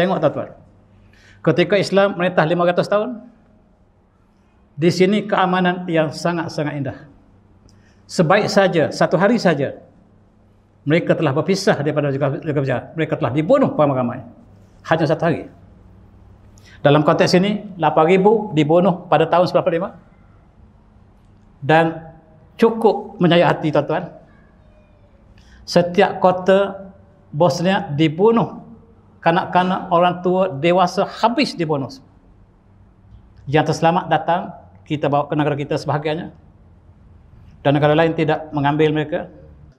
Tengok tuan-tuan. Ketika Islam menetah 500 tahun, di sini keamanan yang sangat-sangat indah. Sebaik saja, satu hari saja, mereka telah berpisah daripada negara besar. Mereka telah dibunuh pada ramai Hanya satu hari. Dalam konteks ini, 8,000 dibunuh pada tahun 1945. Dan cukup menyayat hati tuan-tuan. Setiap kota Bosnia dibunuh kanak-kanak, orang tua, dewasa habis di bonus. Yang terselamat datang, kita bawa ke negara kita sebahagiannya. Dan negara lain tidak mengambil mereka.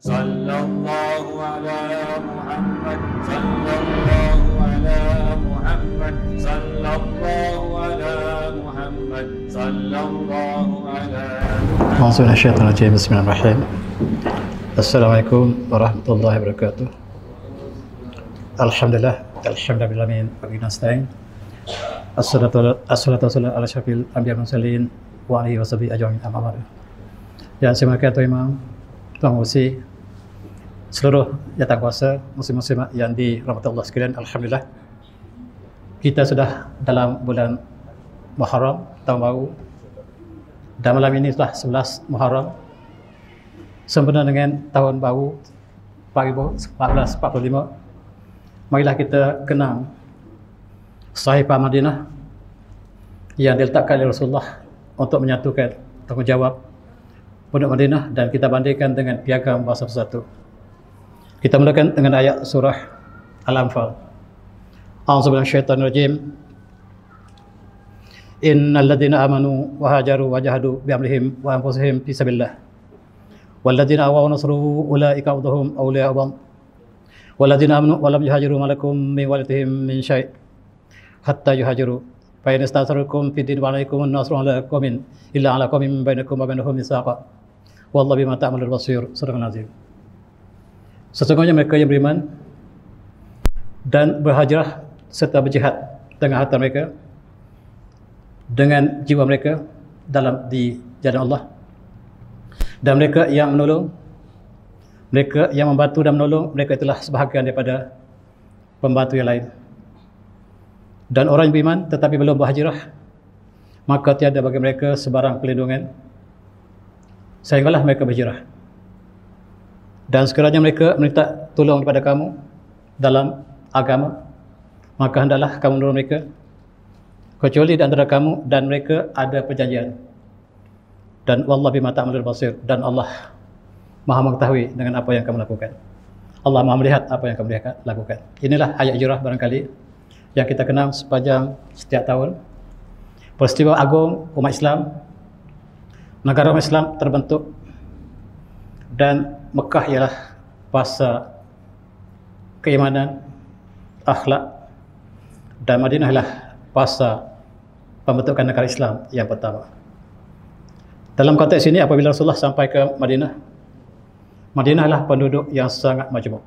Sallallahu ala Muhammad, sallallahu ala Muhammad, sallallahu ala Muhammad, sallallahu ala Muhammad. Masuklah syaitan Haji Bismillahirrahmanirrahim. Assalamualaikum warahmatullahi wabarakatuh. Alhamdulillah Alhamdulillah, Amin. Amin. Assalamualaikum warahmatullahi wabarakatuh. Wa alihi wa sahbihi ajwa amin. Ya, terima kasih Imam. Tuan Seluruh yang kuasa, muslim-muslim yang di rahmat Allah sekalian. Alhamdulillah. Kita sudah dalam bulan Muharram, tahun baru. Dan malam ini sudah 11 Muharram. Sempena dengan tahun baru, 2014-45 marilah kita kenang sahifah Madinah yang diletakkan oleh Rasulullah untuk menyatukan tanggungjawab penduduk Madinah dan kita bandingkan dengan piagam bahasa bersatu. Kita mulakan dengan ayat surah Al-Anfal. A'udzu billahi minasyaitonir rajim. Innal ladzina amanu wa hajaru wa jahadu bi amrihim wa anfusihim fi sabilillah. Wal ladzina awaw nasru ulaika udhum awliya'u waladina amnu walam yuhajiru malakum min walidihim min syai hatta yuhajiru fa in astasarukum fi din walaikum nasru ala qomin illa ala qomin bainakum wa bainahum misaqa wallahu bima ta'malu basir surah nazim sesungguhnya mereka yang beriman dan berhajrah serta berjihad dengan hati mereka dengan jiwa mereka dalam di jalan Allah dan mereka yang menolong mereka yang membantu dan menolong mereka itulah sebahagian daripada pembantu yang lain dan orang yang beriman tetapi belum berhajirah maka tiada bagi mereka sebarang pelindungan sehinggalah mereka berhijrah dan sekiranya mereka meminta tolong kepada kamu dalam agama maka hendaklah kamu menolong mereka kecuali di antara kamu dan mereka ada perjanjian dan Allah bima ta'malul basir dan Allah Maha mengetahui dengan apa yang kamu lakukan. Allah Maha melihat apa yang kamu lakukan. Inilah ayat jurah barangkali yang kita kenal sepanjang setiap tahun. Peristiwa agung umat Islam negara umat Islam terbentuk dan Mekah ialah fasa keimanan, akhlak dan Madinah ialah fasa pembentukan negara Islam yang pertama. Dalam konteks ini apabila Rasulullah sampai ke Madinah, Madinahlah penduduk yang sangat majmuk.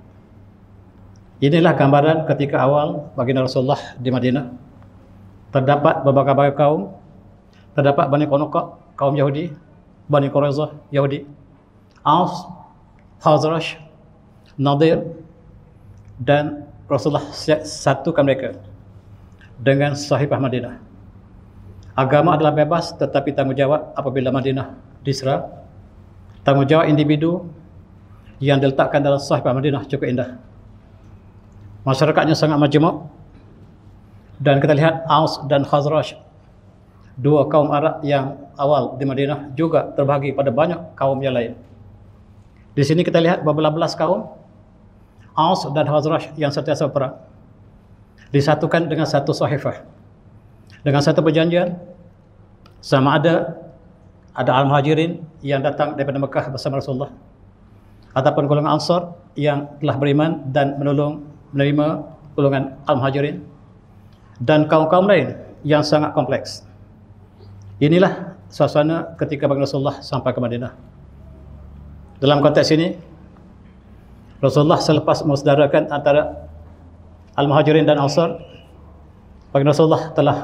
Inilah gambaran ketika awal baginda Rasulullah di Madinah. Terdapat berbagai-bagai kaum. Terdapat Bani Konoka, kaum Yahudi. Bani Qurayzah, Yahudi. Aus, Hazrash, Nadir. Dan Rasulullah satukan mereka dengan sahibah Madinah. Agama adalah bebas tetapi tanggungjawab apabila Madinah diserang. Tanggungjawab individu yang diletakkan dalam sahabat Madinah cukup indah. Masyarakatnya sangat majmuk. Dan kita lihat Aus dan Khazraj. Dua kaum Arab yang awal di Madinah juga terbagi pada banyak kaum yang lain. Di sini kita lihat berbelas-belas kaum. Aus dan Khazraj yang sentiasa sepera Disatukan dengan satu sahifah. Dengan satu perjanjian. Sama ada ada al-muhajirin yang datang daripada Mekah bersama Rasulullah ataupun golongan Ansar yang telah beriman dan menolong menerima golongan Al-Muhajirin dan kaum-kaum lain yang sangat kompleks. Inilah suasana ketika Baginda Rasulullah sampai ke Madinah. Dalam konteks ini, Rasulullah selepas mensedarakan antara Al-Muhajirin dan Ansar, Baginda Rasulullah telah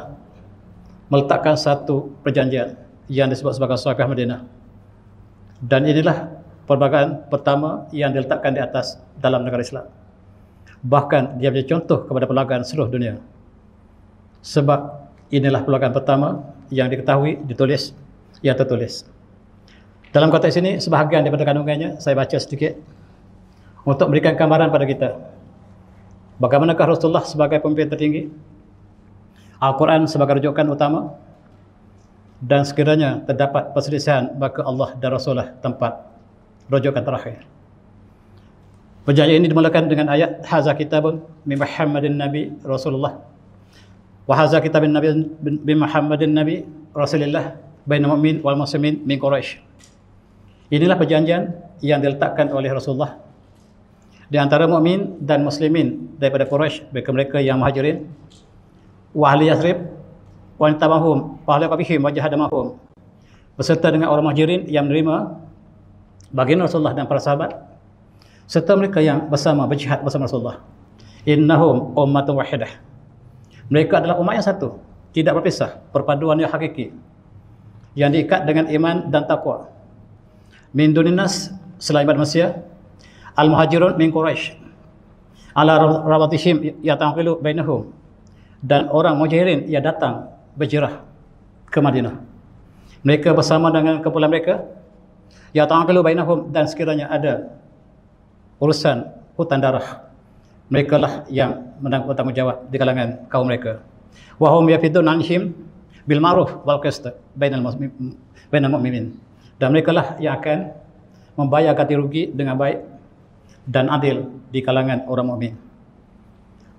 meletakkan satu perjanjian yang disebut sebagai Suhaqah Madinah. Dan inilah perbagaan pertama yang diletakkan di atas dalam negara Islam. Bahkan dia menjadi contoh kepada perlagaan seluruh dunia. Sebab inilah perlagaan pertama yang diketahui, ditulis, yang tertulis. Dalam konteks ini, sebahagian daripada kandungannya, saya baca sedikit untuk memberikan gambaran pada kita. Bagaimanakah Rasulullah sebagai pemimpin tertinggi? Al-Quran sebagai rujukan utama? Dan sekiranya terdapat perselisihan, maka Allah dan Rasulullah tempat Rojokan terakhir. Perjanjian ini dimulakan dengan ayat haza kitabun min Muhammadin Nabi Rasulullah. Wa haza kitabun Nabi bin Muhammadin Nabi Rasulullah bain mukmin wal muslimin min Quraisy. Inilah perjanjian yang diletakkan oleh Rasulullah di antara mukmin dan muslimin daripada Quraisy mereka mereka yang Muhajirin. Wa ahli Yathrib wanita mahum, pahala kafihim wajah ada mahum. berserta dengan orang Muhajirin yang menerima baginda Rasulullah dan para sahabat serta mereka yang bersama berjihad bersama Rasulullah innahum ummatun wahidah mereka adalah umat yang satu tidak berpisah perpaduan yang hakiki yang diikat dengan iman dan takwa min duninas selain daripada manusia al muhajirun min quraish ala rawatihim ya tanqilu bainahum dan orang muhajirin yang datang berjirah ke Madinah mereka bersama dengan kepulauan mereka Ya ta'akalu bainahum dan sekiranya ada urusan hutan darah mereka lah yang menanggung tanggungjawab di kalangan kaum mereka. Wa hum yafidun anhim bil ma'ruf wal qist bainal muslimin bainal mu'minin. Dan mereka lah yang akan membayar ganti rugi dengan baik dan adil di kalangan orang mukmin.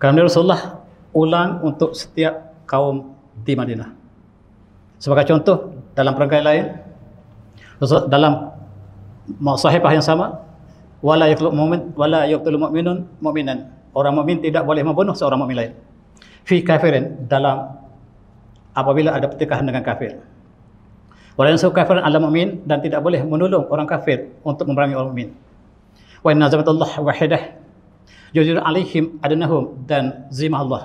Kerana Rasulullah ulang untuk setiap kaum di Madinah. Sebagai contoh dalam perangai lain, dalam sahihah yang sama wala yaqtul mu'min wala yaqtul mu'minun mu'minan orang mukmin tidak boleh membunuh seorang mukmin lain fi kafirin dalam apabila ada pertikaian dengan kafir wala yansu kafirun ala mukmin dan tidak boleh menolong orang kafir untuk memerangi orang mukmin wa inna zamatullah wahidah jujur alaihim adnahum dan zimah Allah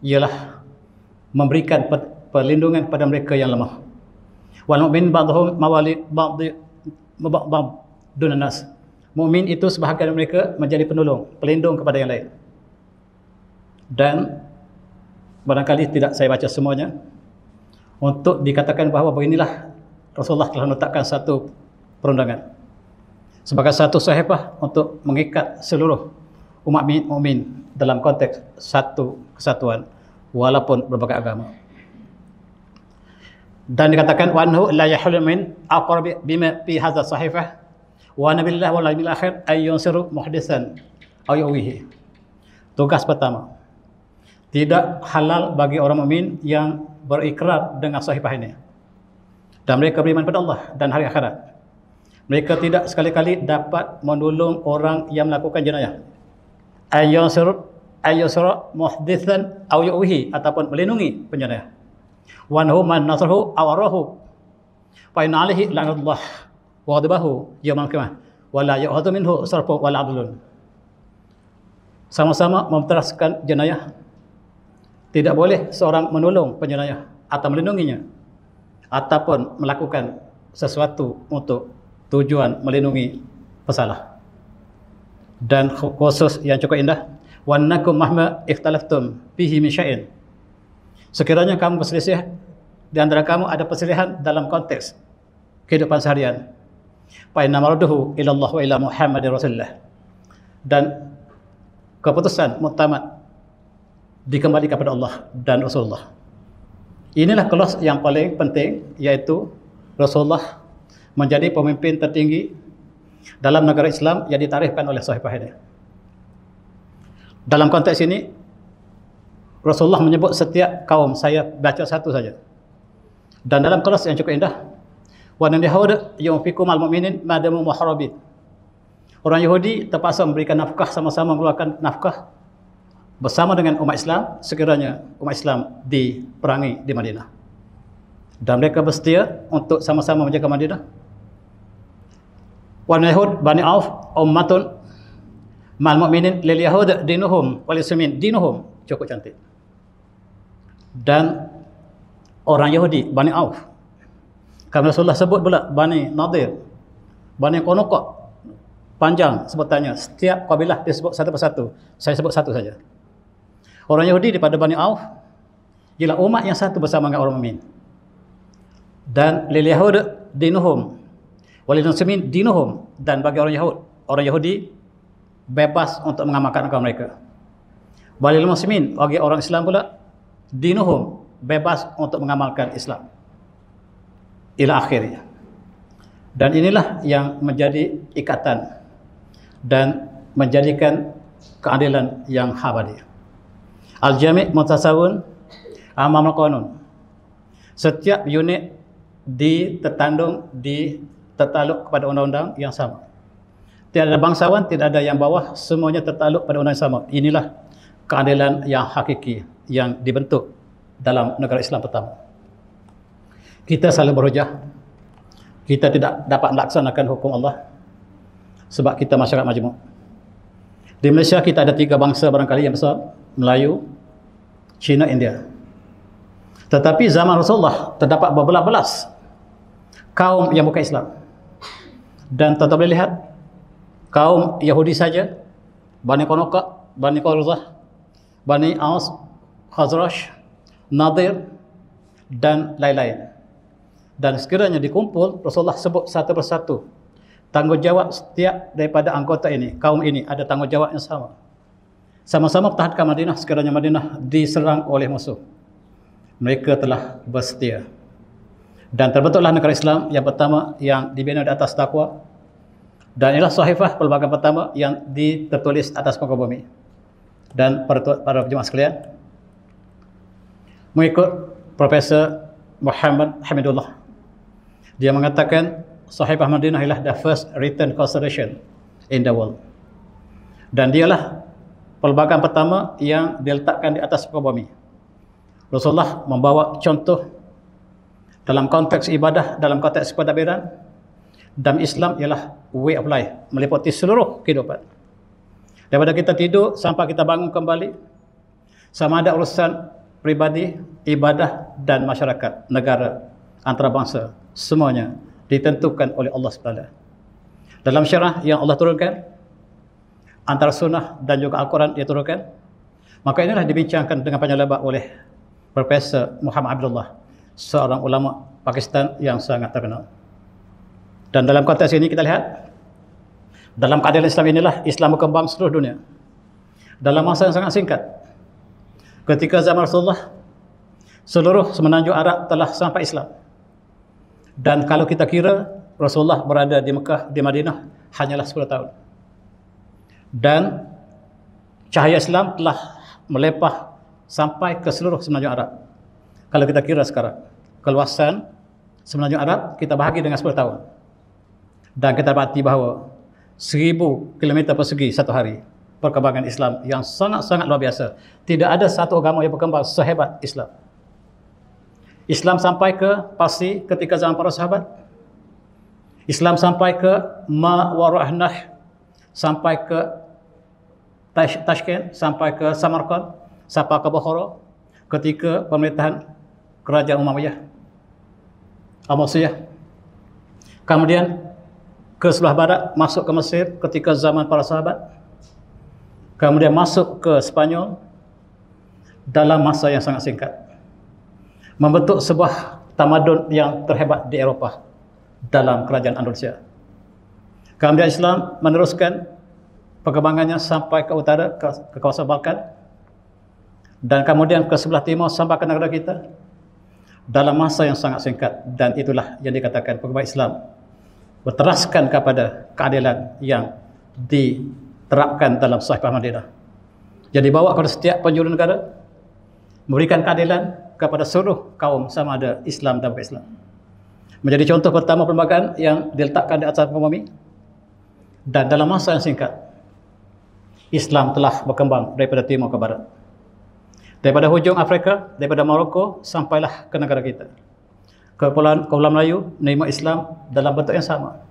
ialah memberikan perlindungan pada mereka yang lemah walmu'min ba'dhum mawali ba'd ba'd dunan nas. Mukmin itu sebahagian mereka menjadi penolong, pelindung kepada yang lain. Dan barangkali tidak saya baca semuanya untuk dikatakan bahawa beginilah Rasulullah telah letakkan satu perundangan sebagai satu sahabah untuk mengikat seluruh umat mukmin dalam konteks satu kesatuan walaupun berbagai agama dan dikatakan wanhu la yahul min aqrab bima fi hadza sahifah wa nabillah wa lail akhir ay yunsiru muhdisan aw yawihi tugas pertama tidak halal bagi orang mukmin yang berikrar dengan sahifah ini dan mereka beriman pada Allah dan hari akhirat mereka tidak sekali-kali dapat menolong orang yang melakukan jenayah ay yunsiru ay yunsiru muhdisan aw yawihi ataupun melindungi penjenayah wa nahu man nasrahu aw arahu fa inna alaihi la'nallah wa ghadabahu yawmal qiyamah wa la ya'khudhu minhu sarfu wa la sama-sama memteraskan jenayah tidak boleh seorang menolong penjenayah atau melindunginya ataupun melakukan sesuatu untuk tujuan melindungi pesalah dan khusus yang cukup indah wa nakum mahma ikhtalaftum bihi min Sekiranya kamu berselisih di antara kamu ada perselisihan dalam konteks kehidupan seharian. Fa inna marduhu ila Allah wa ila Muhammadir Rasulullah. Dan keputusan muktamad dikembalikan kepada Allah dan Rasulullah. Inilah kelas yang paling penting yaitu Rasulullah menjadi pemimpin tertinggi dalam negara Islam yang ditarifkan oleh sahabat ini. Dalam konteks ini, Rasulullah menyebut setiap kaum saya baca satu saja. Dan dalam kelas yang cukup indah. Wa nan yahud yunfikum al mu'minin madamu muharabi. Orang Yahudi terpaksa memberikan nafkah sama-sama mengeluarkan nafkah bersama dengan umat Islam sekiranya umat Islam diperangi di Madinah. Dan mereka bersedia untuk sama-sama menjaga Madinah. Wa nahud bani Auf ummatun mal mu'minin lil yahud dinuhum wal dinuhum cukup cantik dan orang Yahudi, Bani Auf. Kami Rasulullah sebut pula Bani Nadir, Bani Konokok. Panjang sebutannya. Setiap kabilah dia sebut satu persatu. Saya sebut satu saja. Orang Yahudi daripada Bani Auf ialah umat yang satu bersama dengan orang Mumin. Dan lil Yahud dinuhum. Walil Muslimin dinuhum. Dan bagi orang Yahud, orang Yahudi bebas untuk mengamalkan agama mereka. Walil Muslimin bagi orang Islam pula dinuhum bebas untuk mengamalkan Islam ila akhirnya dan inilah yang menjadi ikatan dan menjadikan keadilan yang habadi al-jami' mutasawun amam al-qanun setiap unit ditetandung di tertaluk kepada undang-undang yang sama tiada bangsawan tidak ada yang bawah semuanya tertaluk pada undang-undang yang sama inilah keadilan yang hakiki yang dibentuk dalam negara Islam pertama. Kita saling berhujah. Kita tidak dapat melaksanakan hukum Allah sebab kita masyarakat majmuk. Di Malaysia kita ada tiga bangsa barangkali yang besar, Melayu, Cina, India. Tetapi zaman Rasulullah terdapat beberapa belas kaum yang bukan Islam. Dan tuan, -tuan boleh lihat kaum Yahudi saja, Bani Konoka, Bani Qurzah, Bani Aus, Hazrash, Nadir dan lain-lain. Dan sekiranya dikumpul, Rasulullah sebut satu persatu tanggungjawab setiap daripada anggota ini, kaum ini ada tanggungjawab yang sama. Sama-sama pertahankan Madinah sekiranya Madinah diserang oleh musuh. Mereka telah bersetia. Dan terbentuklah negara Islam yang pertama yang dibina di atas takwa dan ialah sahifah pelbagai pertama yang ditertulis atas muka bumi. Dan para, para jemaah sekalian, mengikut Profesor Muhammad Hamidullah. Dia mengatakan Sahih Madinah ialah the first written constitution in the world. Dan dialah perlembagaan pertama yang diletakkan di atas muka bumi. Rasulullah membawa contoh dalam konteks ibadah, dalam konteks pentadbiran dan Islam ialah way of life meliputi seluruh kehidupan. Daripada kita tidur sampai kita bangun kembali sama ada urusan pribadi, ibadah dan masyarakat, negara, antarabangsa, semuanya ditentukan oleh Allah SWT. Dalam syarah yang Allah turunkan, antara sunnah dan juga Al-Quran dia turunkan, maka inilah dibincangkan dengan panjang lebar oleh Profesor Muhammad Abdullah, seorang ulama Pakistan yang sangat terkenal. Dan dalam konteks ini kita lihat, dalam keadaan Islam inilah Islam berkembang seluruh dunia. Dalam masa yang sangat singkat, Ketika zaman Rasulullah seluruh semenanjung Arab telah sampai Islam. Dan kalau kita kira Rasulullah berada di Mekah, di Madinah hanyalah 10 tahun. Dan cahaya Islam telah melepah sampai ke seluruh semenanjung Arab. Kalau kita kira sekarang keluasan semenanjung Arab kita bahagi dengan 10 tahun. Dan kita dapati bahawa 1000 km persegi satu hari perkembangan Islam yang sangat-sangat luar biasa. Tidak ada satu agama yang berkembang sehebat Islam. Islam sampai ke Parsi ketika zaman para sahabat. Islam sampai ke Ma Warahnah, sampai ke Tashkent, sampai ke Samarkand, sampai ke Bukhara ketika pemerintahan Kerajaan Umayyah. Amasiyah. Kemudian ke sebelah barat masuk ke Mesir ketika zaman para sahabat kemudian masuk ke Sepanyol dalam masa yang sangat singkat membentuk sebuah tamadun yang terhebat di Eropah dalam kerajaan Andalusia. Kemudian Islam meneruskan perkembangannya sampai ke utara ke, ke kawasan Balkan dan kemudian ke sebelah timur sampai ke negara kita dalam masa yang sangat singkat dan itulah yang dikatakan perkembangan Islam berteraskan kepada keadilan yang di terapkan dalam Sahih Madinah. Jadi bawa kepada setiap penjuru negara memberikan keadilan kepada seluruh kaum sama ada Islam dan bukan Islam. Menjadi contoh pertama perlembagaan yang diletakkan di atas bumi dan dalam masa yang singkat Islam telah berkembang daripada timur ke barat. Daripada hujung Afrika, daripada Maroko sampailah ke negara kita. Kepulauan Kuala Melayu menerima Islam dalam bentuk yang sama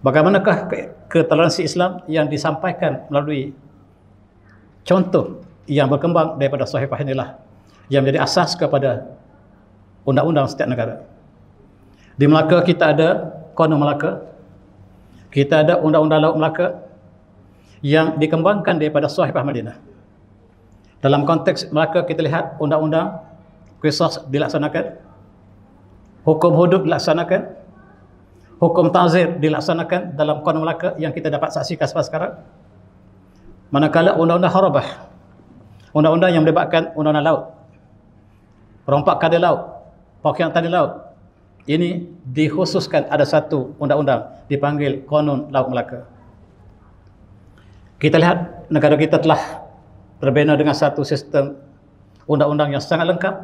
Bagaimanakah ketoleransi Islam yang disampaikan melalui contoh yang berkembang daripada sahifah inilah yang menjadi asas kepada undang-undang setiap negara. Di Melaka kita ada Konon Melaka. Kita ada Undang-Undang Laut Melaka yang dikembangkan daripada sahifah Madinah. Dalam konteks Melaka kita lihat undang-undang kisah dilaksanakan. Hukum hudud dilaksanakan hukum tazir dilaksanakan dalam kon Melaka yang kita dapat saksikan sampai sekarang. Manakala undang-undang harabah. Undang-undang yang melibatkan undang-undang laut. Rompak kada laut. Pakaian tadi laut. Ini dikhususkan ada satu undang-undang dipanggil konon laut Melaka. Kita lihat negara kita telah berbina dengan satu sistem undang-undang yang sangat lengkap.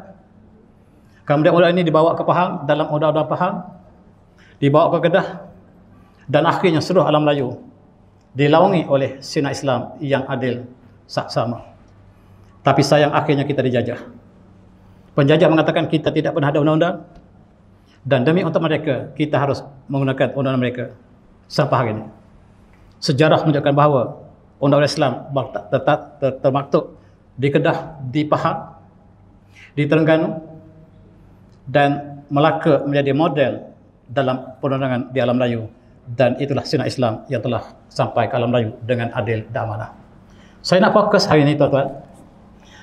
Kemudian undang-undang ini dibawa ke Pahang dalam undang-undang Pahang dibawa ke Kedah dan akhirnya seluruh alam Melayu dilawangi oleh sinar Islam yang adil saksama. Tapi sayang akhirnya kita dijajah. Penjajah mengatakan kita tidak pernah ada undang-undang dan demi untuk mereka kita harus menggunakan undang-undang mereka sampai hari ini. Sejarah menunjukkan bahawa undang-undang Islam tetap termaktub di Kedah, di Pahang, di Terengganu dan Melaka menjadi model dalam perundangan di alam raya dan itulah sunnah Islam yang telah sampai ke alam raya dengan adil dan amanah. Saya nak fokus hari ini tuan-tuan.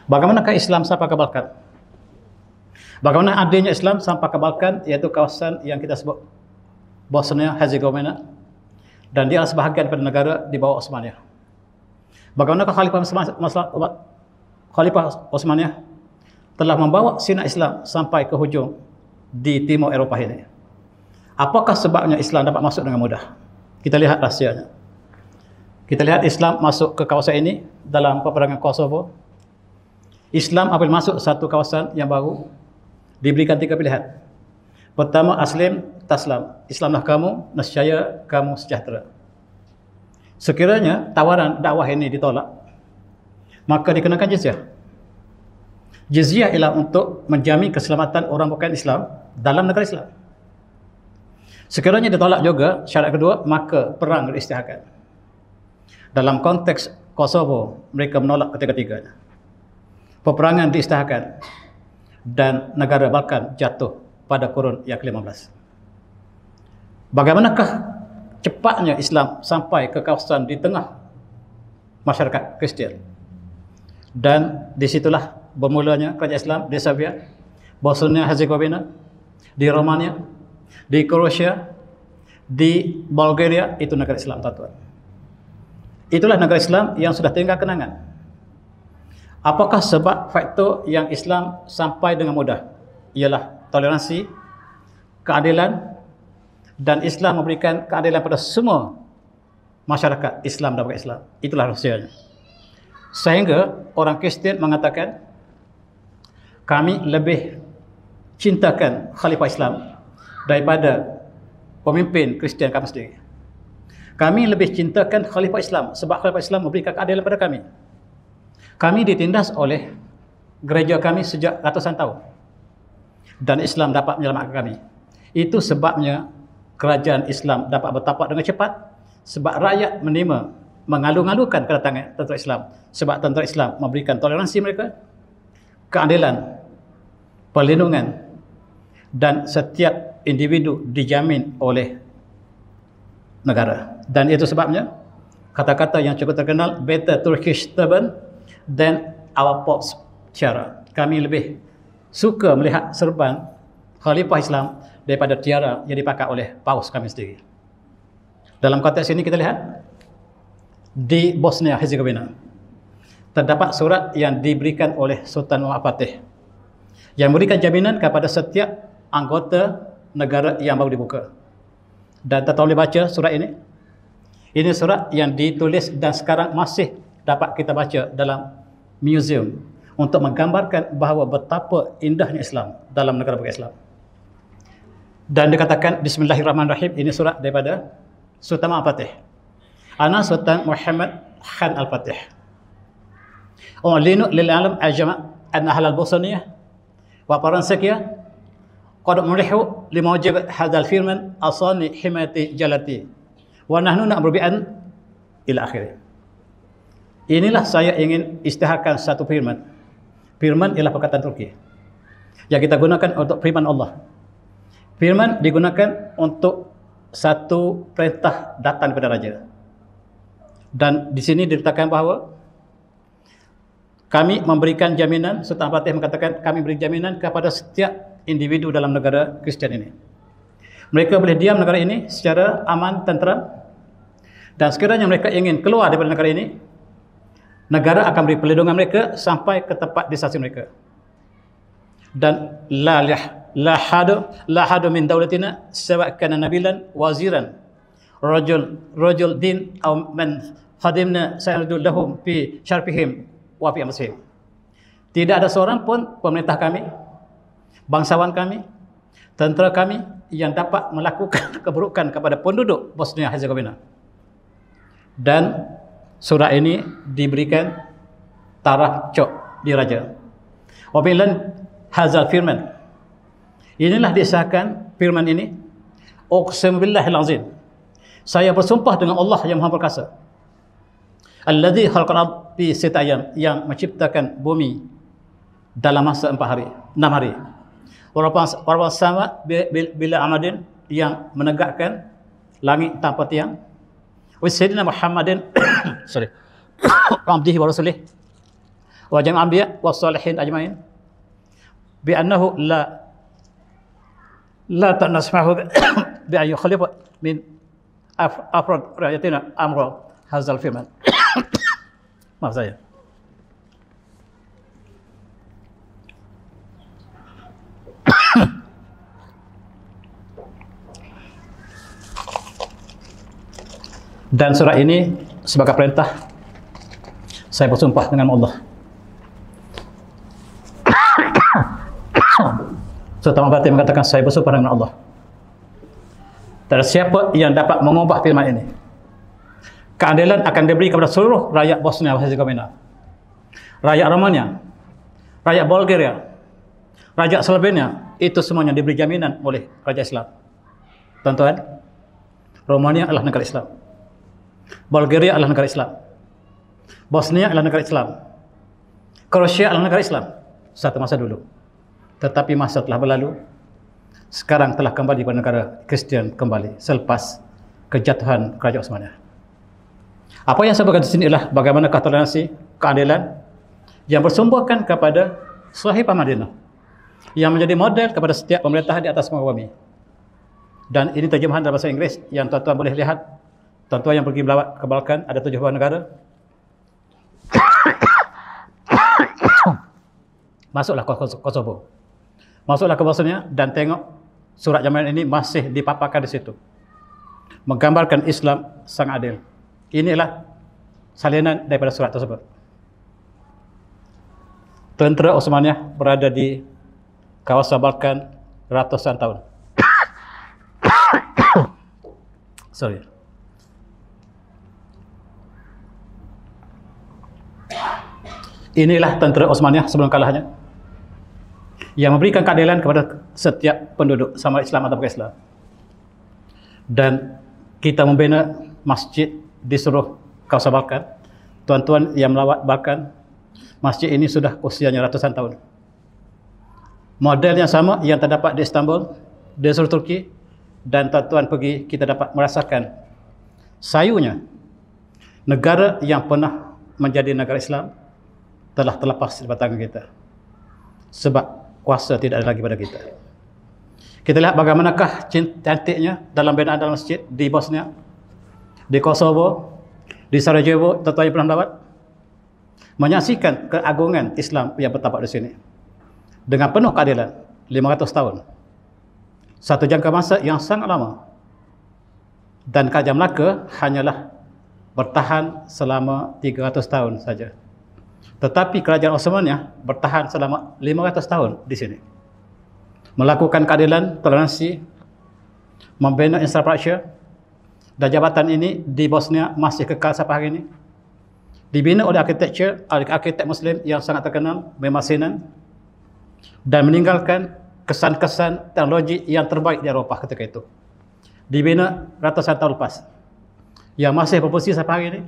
Bagaimanakah Islam sampai ke Balkan? Bagaimana adilnya Islam sampai ke Balkan iaitu kawasan yang kita sebut Bosnia Herzegovina dan dia adalah sebahagian daripada negara di bawah Osmania. Bagaimana Khalifah Osmania Khalifah Osmania telah membawa sunnah Islam sampai ke hujung di timur Eropah ini? Apakah sebabnya Islam dapat masuk dengan mudah? Kita lihat rahsianya. Kita lihat Islam masuk ke kawasan ini dalam peperangan Kosovo. Islam apabila masuk satu kawasan yang baru, diberikan tiga pilihan. Pertama, Aslim, Taslam. Islamlah kamu, nasyaya, kamu sejahtera. Sekiranya tawaran dakwah ini ditolak, maka dikenakan jizyah. Jizyah ialah untuk menjamin keselamatan orang bukan Islam dalam negara Islam. Sekiranya ditolak juga syarat kedua, maka perang diistiharkan. Dalam konteks Kosovo, mereka menolak ketiga-tiganya. Peperangan diistiharkan dan negara Balkan jatuh pada kurun yang ke-15. Bagaimanakah cepatnya Islam sampai ke kawasan di tengah masyarakat Kristian? Dan disitulah bermulanya kerajaan Islam di Serbia, Bosnia Herzegovina, di Romania, di Kroasia, di Bulgaria itu negara Islam tuan-tuan. Itulah negara Islam yang sudah tinggal kenangan. Apakah sebab faktor yang Islam sampai dengan mudah? Ialah toleransi, keadilan dan Islam memberikan keadilan pada semua masyarakat Islam dan bukan Islam. Itulah rahsianya. Sehingga orang Kristian mengatakan kami lebih cintakan khalifah Islam daripada pemimpin Kristian kami sendiri. Kami lebih cintakan khalifah Islam sebab khalifah Islam memberikan keadilan kepada kami. Kami ditindas oleh gereja kami sejak ratusan tahun. Dan Islam dapat menyelamatkan kami. Itu sebabnya kerajaan Islam dapat bertapak dengan cepat sebab rakyat menerima mengalu-alukan kedatangan tentera Islam sebab tentera Islam memberikan toleransi mereka keadilan perlindungan dan setiap individu dijamin oleh negara. Dan itu sebabnya kata-kata yang cukup terkenal better Turkish turban than our pops tiara. Kami lebih suka melihat serban khalifah Islam daripada tiara yang dipakai oleh paus kami sendiri. Dalam konteks ini kita lihat di Bosnia Herzegovina terdapat surat yang diberikan oleh Sultan Muhammad Fatih yang memberikan jaminan kepada setiap anggota negara yang baru dibuka. Dan tak boleh baca surat ini. Ini surat yang ditulis dan sekarang masih dapat kita baca dalam museum untuk menggambarkan bahawa betapa indahnya Islam dalam negara bukan Islam. Dan dikatakan Bismillahirrahmanirrahim ini surat daripada Sultan Al-Fatih. Ana Sultan Muhammad Khan Al-Fatih. Ulinu oh, lil alam ajma an ahlal bosniyah wa ya qad murihu li mawjib hadzal firman asani himati jalati wa nahnu na'budu'an ila akhir inilah saya ingin istihakan satu firman firman ialah perkataan turki yang kita gunakan untuk firman Allah firman digunakan untuk satu perintah datang kepada raja dan di sini diletakkan bahawa kami memberikan jaminan Sultan Fatih mengatakan kami beri jaminan kepada setiap individu dalam negara Kristian ini. Mereka boleh diam negara ini secara aman, tenteram. Dan sekiranya mereka ingin keluar daripada negara ini, negara akan beri pelindungan mereka sampai ke tempat disasi mereka. Dan la lah la hadu la hadu min daulatina sebab kana nabilan waziran rajul rajul din au man khadimna sayadul lahum fi syarfihim wa fi amsihim. Tidak ada seorang pun pemerintah kami, bangsawan kami, tentera kami yang dapat melakukan keburukan kepada penduduk Bosnia Herzegovina. Dan surat ini diberikan tarah cok di Raja, Wabilan hazal firman. Inilah disahkan firman ini. Uqsim billahi lazim. Saya bersumpah dengan Allah yang Maha Perkasa. Alladhi khalaqa fi sita yang menciptakan bumi dalam masa empat hari, enam hari. Para sama bila Amadin yang menegakkan langit tanpa tiang. Wa Sayyidina Muhammadin sorry. Ramdihi wa Rasulih. Wa jami' anbiya wa salihin ajma'in. Bi annahu la la tanasmahu bi ayyi khalifah min afrad rakyatina amra hazal fiman. Maaf saya. dan surat ini sebagai perintah saya bersumpah dengan Allah Surat Tamar Fatih mengatakan saya bersumpah dengan Allah tak siapa yang dapat mengubah firman ini keadilan akan diberi kepada seluruh rakyat Bosnia dan Herzegovina rakyat Romania rakyat Bulgaria rakyat Slovenia itu semuanya diberi jaminan oleh Raja Islam tuan-tuan Romania adalah negara Islam Bulgaria adalah negara Islam. Bosnia adalah negara Islam. Kroasia adalah negara Islam. Satu masa dulu. Tetapi masa telah berlalu. Sekarang telah kembali kepada negara Kristian kembali. Selepas kejatuhan kerajaan Osmania. Apa yang saya berkata di sini ialah bagaimana katoleransi, keadilan yang bersumbuhkan kepada Sahih Pahamadina yang menjadi model kepada setiap pemerintahan di atas muka bumi. Dan ini terjemahan dalam bahasa Inggeris yang tuan-tuan boleh lihat Tuan-tuan yang pergi melawat ke Balkan, ada tujuh buah negara. Masuklah ke Kosovo. Masuklah ke Bosnia ya, dan tengok surat jaminan ini masih dipaparkan di situ. Menggambarkan Islam sang adil. Inilah salinan daripada surat tersebut. Tentera Osmania berada di kawasan Balkan ratusan tahun. Sorry. Inilah tentera Osmaniyah sebelum kalahnya yang memberikan keadilan kepada setiap penduduk sama Islam atau bukan Islam. Dan kita membina masjid di seluruh kawasan Balkan. Tuan-tuan yang melawat Balkan, masjid ini sudah usianya ratusan tahun. Model yang sama yang terdapat di Istanbul, di seluruh Turki dan tuan-tuan pergi kita dapat merasakan sayunya negara yang pernah menjadi negara Islam telah terlepas daripada tangan kita sebab kuasa tidak ada lagi pada kita kita lihat bagaimanakah cantiknya dalam bina dalam masjid di Bosnia di Kosovo di Sarajevo tetapi pernah mendapat menyaksikan keagungan Islam yang bertapak di sini dengan penuh keadilan 500 tahun satu jangka masa yang sangat lama dan Kerajaan Melaka hanyalah bertahan selama 300 tahun saja tetapi kerajaan ya bertahan selama 500 tahun di sini. Melakukan keadilan, toleransi, membina infrastruktur dan jabatan ini di Bosnia masih kekal sampai hari ini. Dibina oleh arkitektur, arkitek Muslim yang sangat terkenal, Memasinan dan meninggalkan kesan-kesan teknologi yang terbaik di Eropah ketika itu. Dibina ratusan tahun lepas yang masih berfungsi sampai hari ini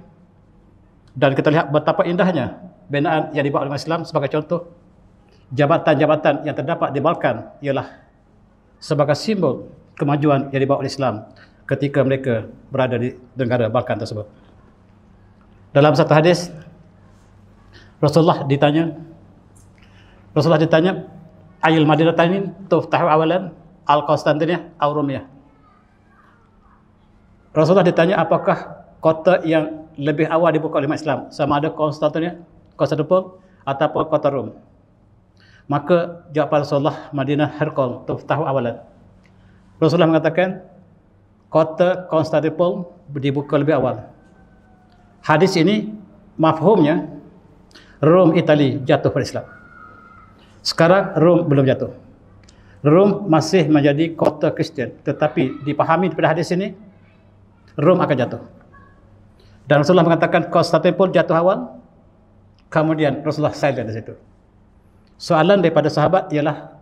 dan kita lihat betapa indahnya binaan yang dibuat oleh Islam sebagai contoh jabatan-jabatan yang terdapat di Balkan ialah sebagai simbol kemajuan yang dibawa oleh Islam ketika mereka berada di negara Balkan tersebut. Dalam satu hadis Rasulullah ditanya Rasulullah ditanya Ayil Madinatain tuftahu awalan Al-Qastantiniyah aurumia. Rasulullah ditanya apakah kota yang lebih awal dibuka oleh Islam sama ada Konstantinia kau serpong ataupun kau tarum. Maka jawab Rasulullah Madinah Herkong Herkul tahu awalat. Rasulullah mengatakan kota Konstantinopel dibuka lebih awal. Hadis ini mafhumnya Rom Itali jatuh pada Islam. Sekarang Rom belum jatuh. Rom masih menjadi kota Kristian tetapi dipahami daripada hadis ini Rom akan jatuh. Dan Rasulullah mengatakan Konstantinopel jatuh awal, Kemudian Rasulullah silent di situ. Soalan daripada sahabat ialah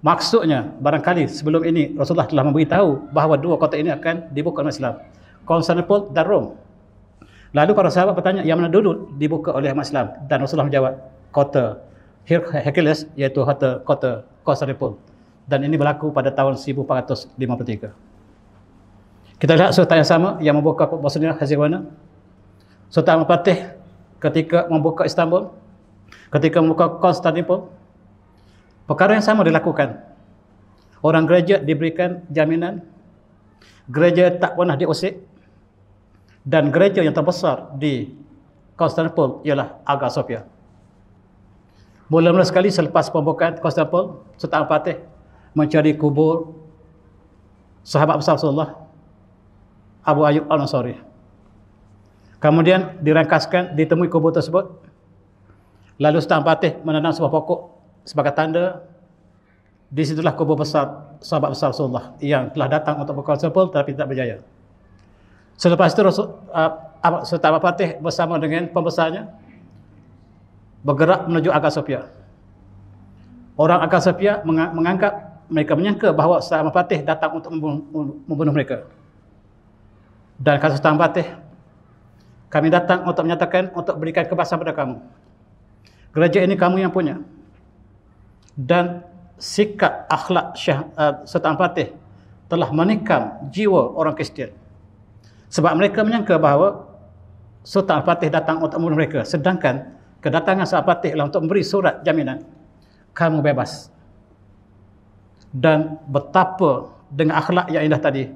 maksudnya barangkali sebelum ini Rasulullah telah memberitahu bahawa dua kota ini akan dibuka oleh Islam. Constantinople dan Rome. Lalu para sahabat bertanya yang mana dulu dibuka oleh umat Islam dan Rasulullah menjawab kota Her Hercules iaitu kota kota Constantinople. Dan ini berlaku pada tahun 1453. Kita lihat surat yang sama yang membuka maksudnya Hazirwana. Sultan Mepatih ketika membuka Istanbul, ketika membuka Konstantinopel. Perkara yang sama dilakukan. Orang gereja diberikan jaminan. Gereja tak pernah diusik. Dan gereja yang terbesar di Konstantinopel ialah Aga Sophia. Mula-mula sekali selepas pembukaan Konstantinopel, Sultan Fatih mencari kubur sahabat besar Rasulullah Abu Ayyub Al-Nasari. Kemudian direngkaskan, ditemui kubur tersebut. Lalu Sultan Fatih menanam sebuah pokok sebagai tanda di situlah kubur besar sahabat besar Rasulullah yang telah datang untuk berkongsi sepul tapi tidak berjaya. Selepas itu Rasul, uh, Sultan Fatih bersama dengan pembesarnya bergerak menuju Agak Sofia. Orang Agak Sofia menganggap mereka menyangka bahawa Sultan Fatih datang untuk membunuh, mereka. Dan kata Sultan Fatih kami datang untuk menyatakan, untuk berikan kebebasan kepada kamu. Gereja ini kamu yang punya. Dan sikap akhlak Syekh uh, eh, Sultan Fatih telah menikam jiwa orang Kristian. Sebab mereka menyangka bahawa Sultan Fatih datang untuk membunuh mereka. Sedangkan kedatangan Sultan Fatih adalah untuk memberi surat jaminan. Kamu bebas. Dan betapa dengan akhlak yang indah tadi.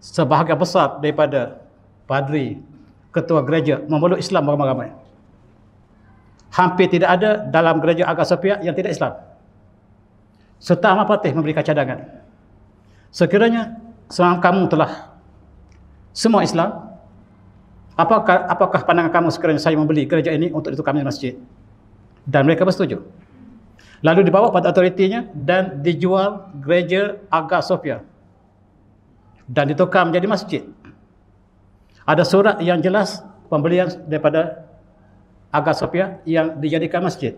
Sebahagian besar daripada Padri ketua gereja memeluk Islam ramai-ramai. Hampir tidak ada dalam gereja agak sepiak yang tidak Islam. Serta Ahmad Fatih memberikan cadangan. Sekiranya semua kamu telah semua Islam, apakah, apakah pandangan kamu sekiranya saya membeli gereja ini untuk itu kami masjid? Dan mereka bersetuju. Lalu dibawa pada autoritinya dan dijual gereja Aga Sophia. Dan ditukar menjadi masjid. Ada surat yang jelas pembelian daripada Agar Sophia yang dijadikan masjid.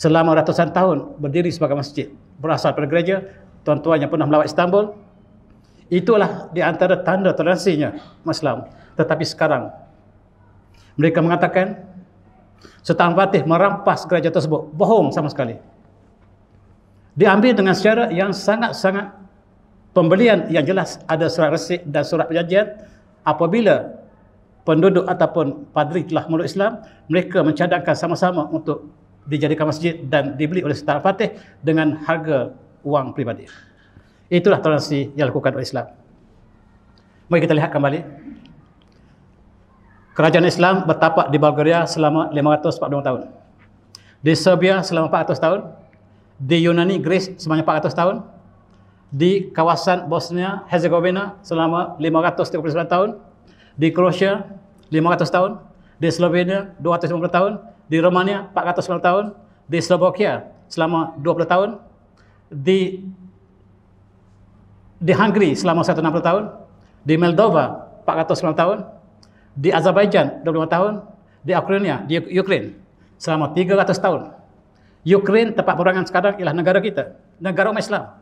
Selama ratusan tahun berdiri sebagai masjid. Berasal dari gereja, tuan-tuan yang pernah melawat Istanbul. Itulah di antara tanda transisinya Islam. Tetapi sekarang, mereka mengatakan, Sultan Fatih merampas gereja tersebut. Bohong sama sekali. Diambil dengan secara yang sangat-sangat pembelian yang jelas ada surat resik dan surat perjanjian apabila penduduk ataupun padri telah meluk Islam, mereka mencadangkan sama-sama untuk dijadikan masjid dan dibeli oleh Sultan fatih dengan harga wang pribadi. Itulah toleransi yang lakukan oleh Islam. Mari kita lihat kembali. Kerajaan Islam bertapak di Bulgaria selama 542 tahun. Di Serbia selama 400 tahun. Di Yunani, Greece sebanyak 400 tahun di kawasan Bosnia Herzegovina selama 539 tahun, di Kroasia 500 tahun, di Slovenia 250 tahun, di Romania 490 tahun, di Slovakia selama 20 tahun, di di Hungary selama 160 tahun, di Moldova 490 tahun, di Azerbaijan 25 tahun, di Ukraina, di Ukraine selama 300 tahun. Ukraine tempat perangan sekarang ialah negara kita, negara umat Islam.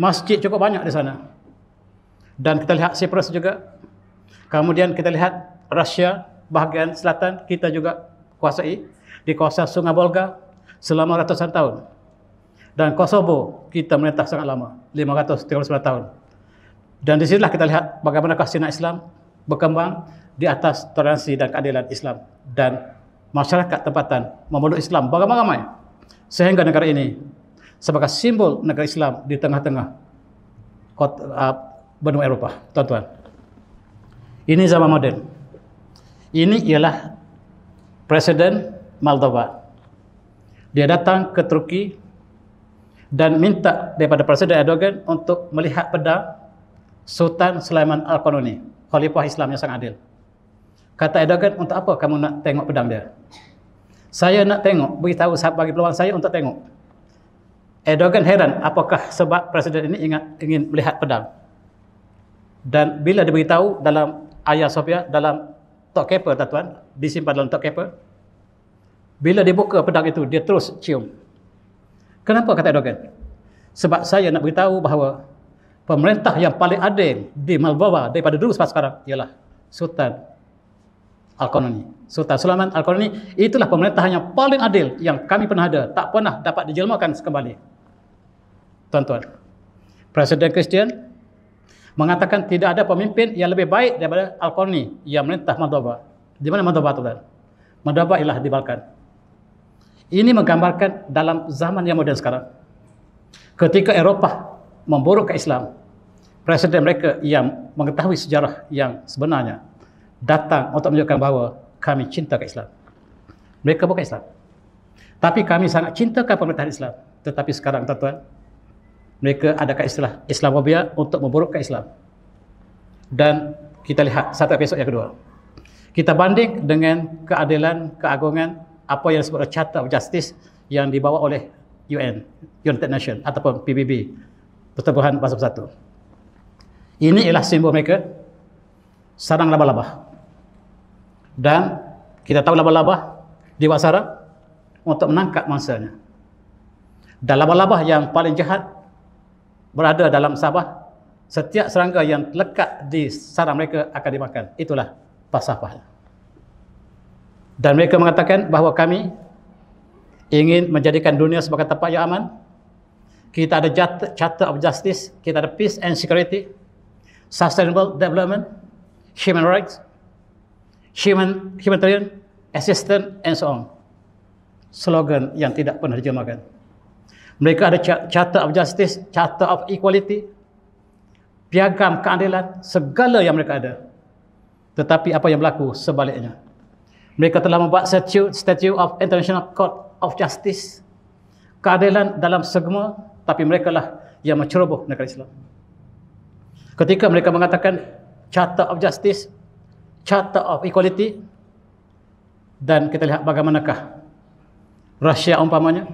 Masjid cukup banyak di sana. Dan kita lihat Cyprus juga. Kemudian kita lihat Rusia bahagian selatan kita juga kuasai di kawasan Sungai Volga selama ratusan tahun. Dan Kosovo kita menetap sangat lama, 539 tahun. Dan di sinilah kita lihat bagaimana kasina Islam berkembang di atas toleransi dan keadilan Islam dan masyarakat tempatan memeluk Islam bagaimana ramai sehingga negara ini sebagai simbol negara Islam di tengah-tengah kota, uh, benua Eropah. Tuan-tuan. Ini zaman moden. Ini ialah Presiden Moldova. Dia datang ke Turki dan minta daripada Presiden Erdogan untuk melihat peda Sultan Sulaiman Al-Qanuni, Khalifah Islam yang sangat adil. Kata Erdogan, untuk apa kamu nak tengok pedang dia? Saya nak tengok, beritahu sahabat bagi peluang saya untuk tengok. Erdogan heran apakah sebab presiden ini ingat, ingin melihat pedang. Dan bila diberitahu dalam Ayah Sofia dalam top keeper tuan, disimpan dalam top keeper. Bila dibuka pedang itu dia terus cium. Kenapa kata Erdogan? Sebab saya nak beritahu bahawa pemerintah yang paling adil di Malbawa daripada dulu sampai sekarang ialah Sultan Al-Qanuni. Sultan Sulaiman Al-Qanuni itulah pemerintah yang paling adil yang kami pernah ada. Tak pernah dapat dijelmakan kembali tuan-tuan. Presiden Kristian mengatakan tidak ada pemimpin yang lebih baik daripada Al-Qarni yang melintah Moldova. Di mana Moldova tuan-tuan? ialah di Balkan. Ini menggambarkan dalam zaman yang moden sekarang. Ketika Eropah memburuk ke Islam, presiden mereka yang mengetahui sejarah yang sebenarnya datang untuk menunjukkan bahawa kami cinta ke Islam. Mereka bukan Islam. Tapi kami sangat cintakan pemerintahan Islam. Tetapi sekarang, tuan-tuan, mereka adakan istilah Islamophobia untuk memburukkan Islam. Dan kita lihat satu episod yang kedua. Kita banding dengan keadilan, keagungan apa yang disebut Charter of Justice yang dibawa oleh UN, United Nations ataupun PBB, Pertubuhan Bahasa Bersatu. Ini ialah simbol mereka, sarang laba-laba. Dan kita tahu laba-laba di sarang untuk menangkap mangsanya. Dan laba-laba yang paling jahat berada dalam Sabah, setiap serangga yang lekat di sarang mereka akan dimakan. Itulah pasah pahala. Dan mereka mengatakan bahawa kami ingin menjadikan dunia sebagai tempat yang aman. Kita ada Charter of Justice, kita ada Peace and Security, Sustainable Development, Human Rights, Human Humanitarian Assistance and so on. Slogan yang tidak pernah dijemahkan. Mereka ada Charter of Justice, Charter of Equality, piagam keadilan, segala yang mereka ada. Tetapi apa yang berlaku sebaliknya? Mereka telah membuat statute, statute of International Court of Justice, keadilan dalam segala, tapi mereka lah yang menceroboh negara Islam. Ketika mereka mengatakan Charter of Justice, Charter of Equality, dan kita lihat bagaimanakah Rusia umpamanya,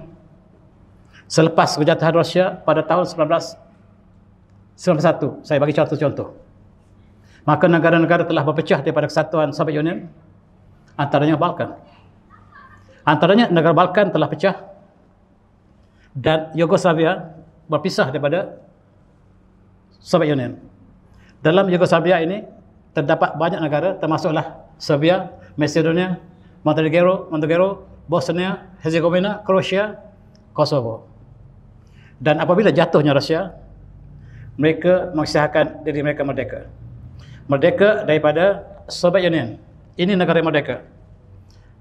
Selepas kejahatan Rusia pada tahun 1991, saya bagi contoh-contoh. Maka negara-negara telah berpecah daripada kesatuan Soviet Union, antaranya Balkan. Antaranya negara Balkan telah pecah dan Yugoslavia berpisah daripada Soviet Union. Dalam Yugoslavia ini terdapat banyak negara termasuklah Serbia, Macedonia, Montenegro, Montenegro, Bosnia, Herzegovina, Kroasia, Kosovo. Dan apabila jatuhnya Rusia, mereka mengisahkan diri mereka merdeka. Merdeka daripada Soviet Union. Ini negara merdeka.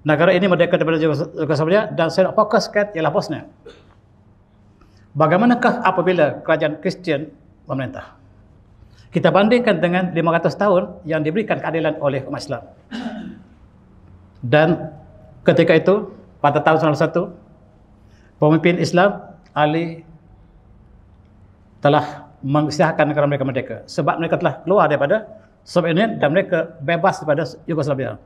Negara ini merdeka daripada Yugoslavia dan saya nak fokuskan ialah Bosnia. Bagaimanakah apabila kerajaan Kristian memerintah? Kita bandingkan dengan 500 tahun yang diberikan keadilan oleh umat Islam. Dan ketika itu, pada tahun 1901, pemimpin Islam, Ali telah mengisahkan negara mereka merdeka sebab mereka telah keluar daripada Soviet Union dan mereka bebas daripada Yugoslavia.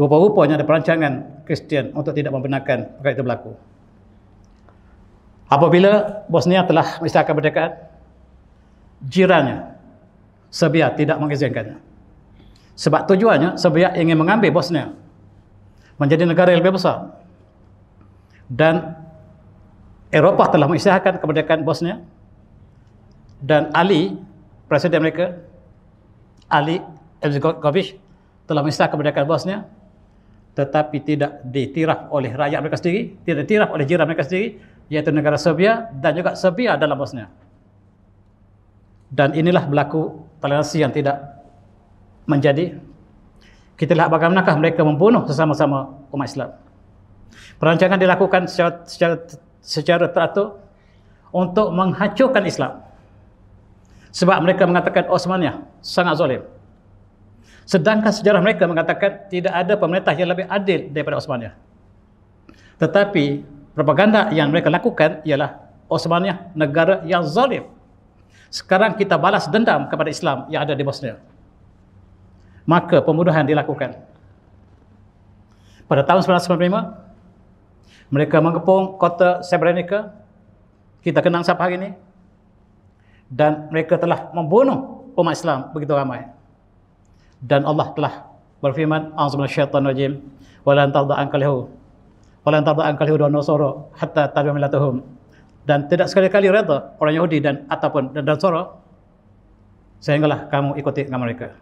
Rupa-rupanya ada perancangan Kristian untuk tidak membenarkan perkara itu berlaku. Apabila Bosnia telah mengisytiharkan berdekat, jirannya Serbia tidak mengizinkannya. Sebab tujuannya Serbia ingin mengambil Bosnia menjadi negara yang lebih besar. Dan Eropah telah mengisahkan kemerdekaan Bosnia dan Ali presiden mereka Ali Abdul telah mengisah kemerdekaan Bosnia tetapi tidak ditiraf oleh rakyat mereka sendiri tidak ditiraf oleh jiran mereka sendiri iaitu negara Serbia dan juga Serbia dalam Bosnia dan inilah berlaku toleransi yang tidak menjadi kita lihat bagaimanakah mereka membunuh sesama-sama umat Islam perancangan dilakukan secara, secara, secara teratur untuk menghancurkan Islam sebab mereka mengatakan Osmaniyah oh, sangat zalim. Sedangkan sejarah mereka mengatakan tidak ada pemerintah yang lebih adil daripada Osmaniyah. Tetapi propaganda yang mereka lakukan ialah Osmaniyah oh, negara yang zalim. Sekarang kita balas dendam kepada Islam yang ada di Bosnia. Maka pembunuhan dilakukan. Pada tahun 1995, mereka mengepung kota Srebrenica. Kita kenang siapa hari ini, dan mereka telah membunuh umat Islam begitu ramai. Dan Allah telah berfirman, "A'udzu billahi minasyaitonir rajim. Wa lan tarda an kalihu. Wa lan tarda an kalihu dan nasara hatta tabi'a millatuhum." Dan tidak sekali-kali redha orang Yahudi dan ataupun dan Nasara sehinggalah kamu ikuti dengan mereka.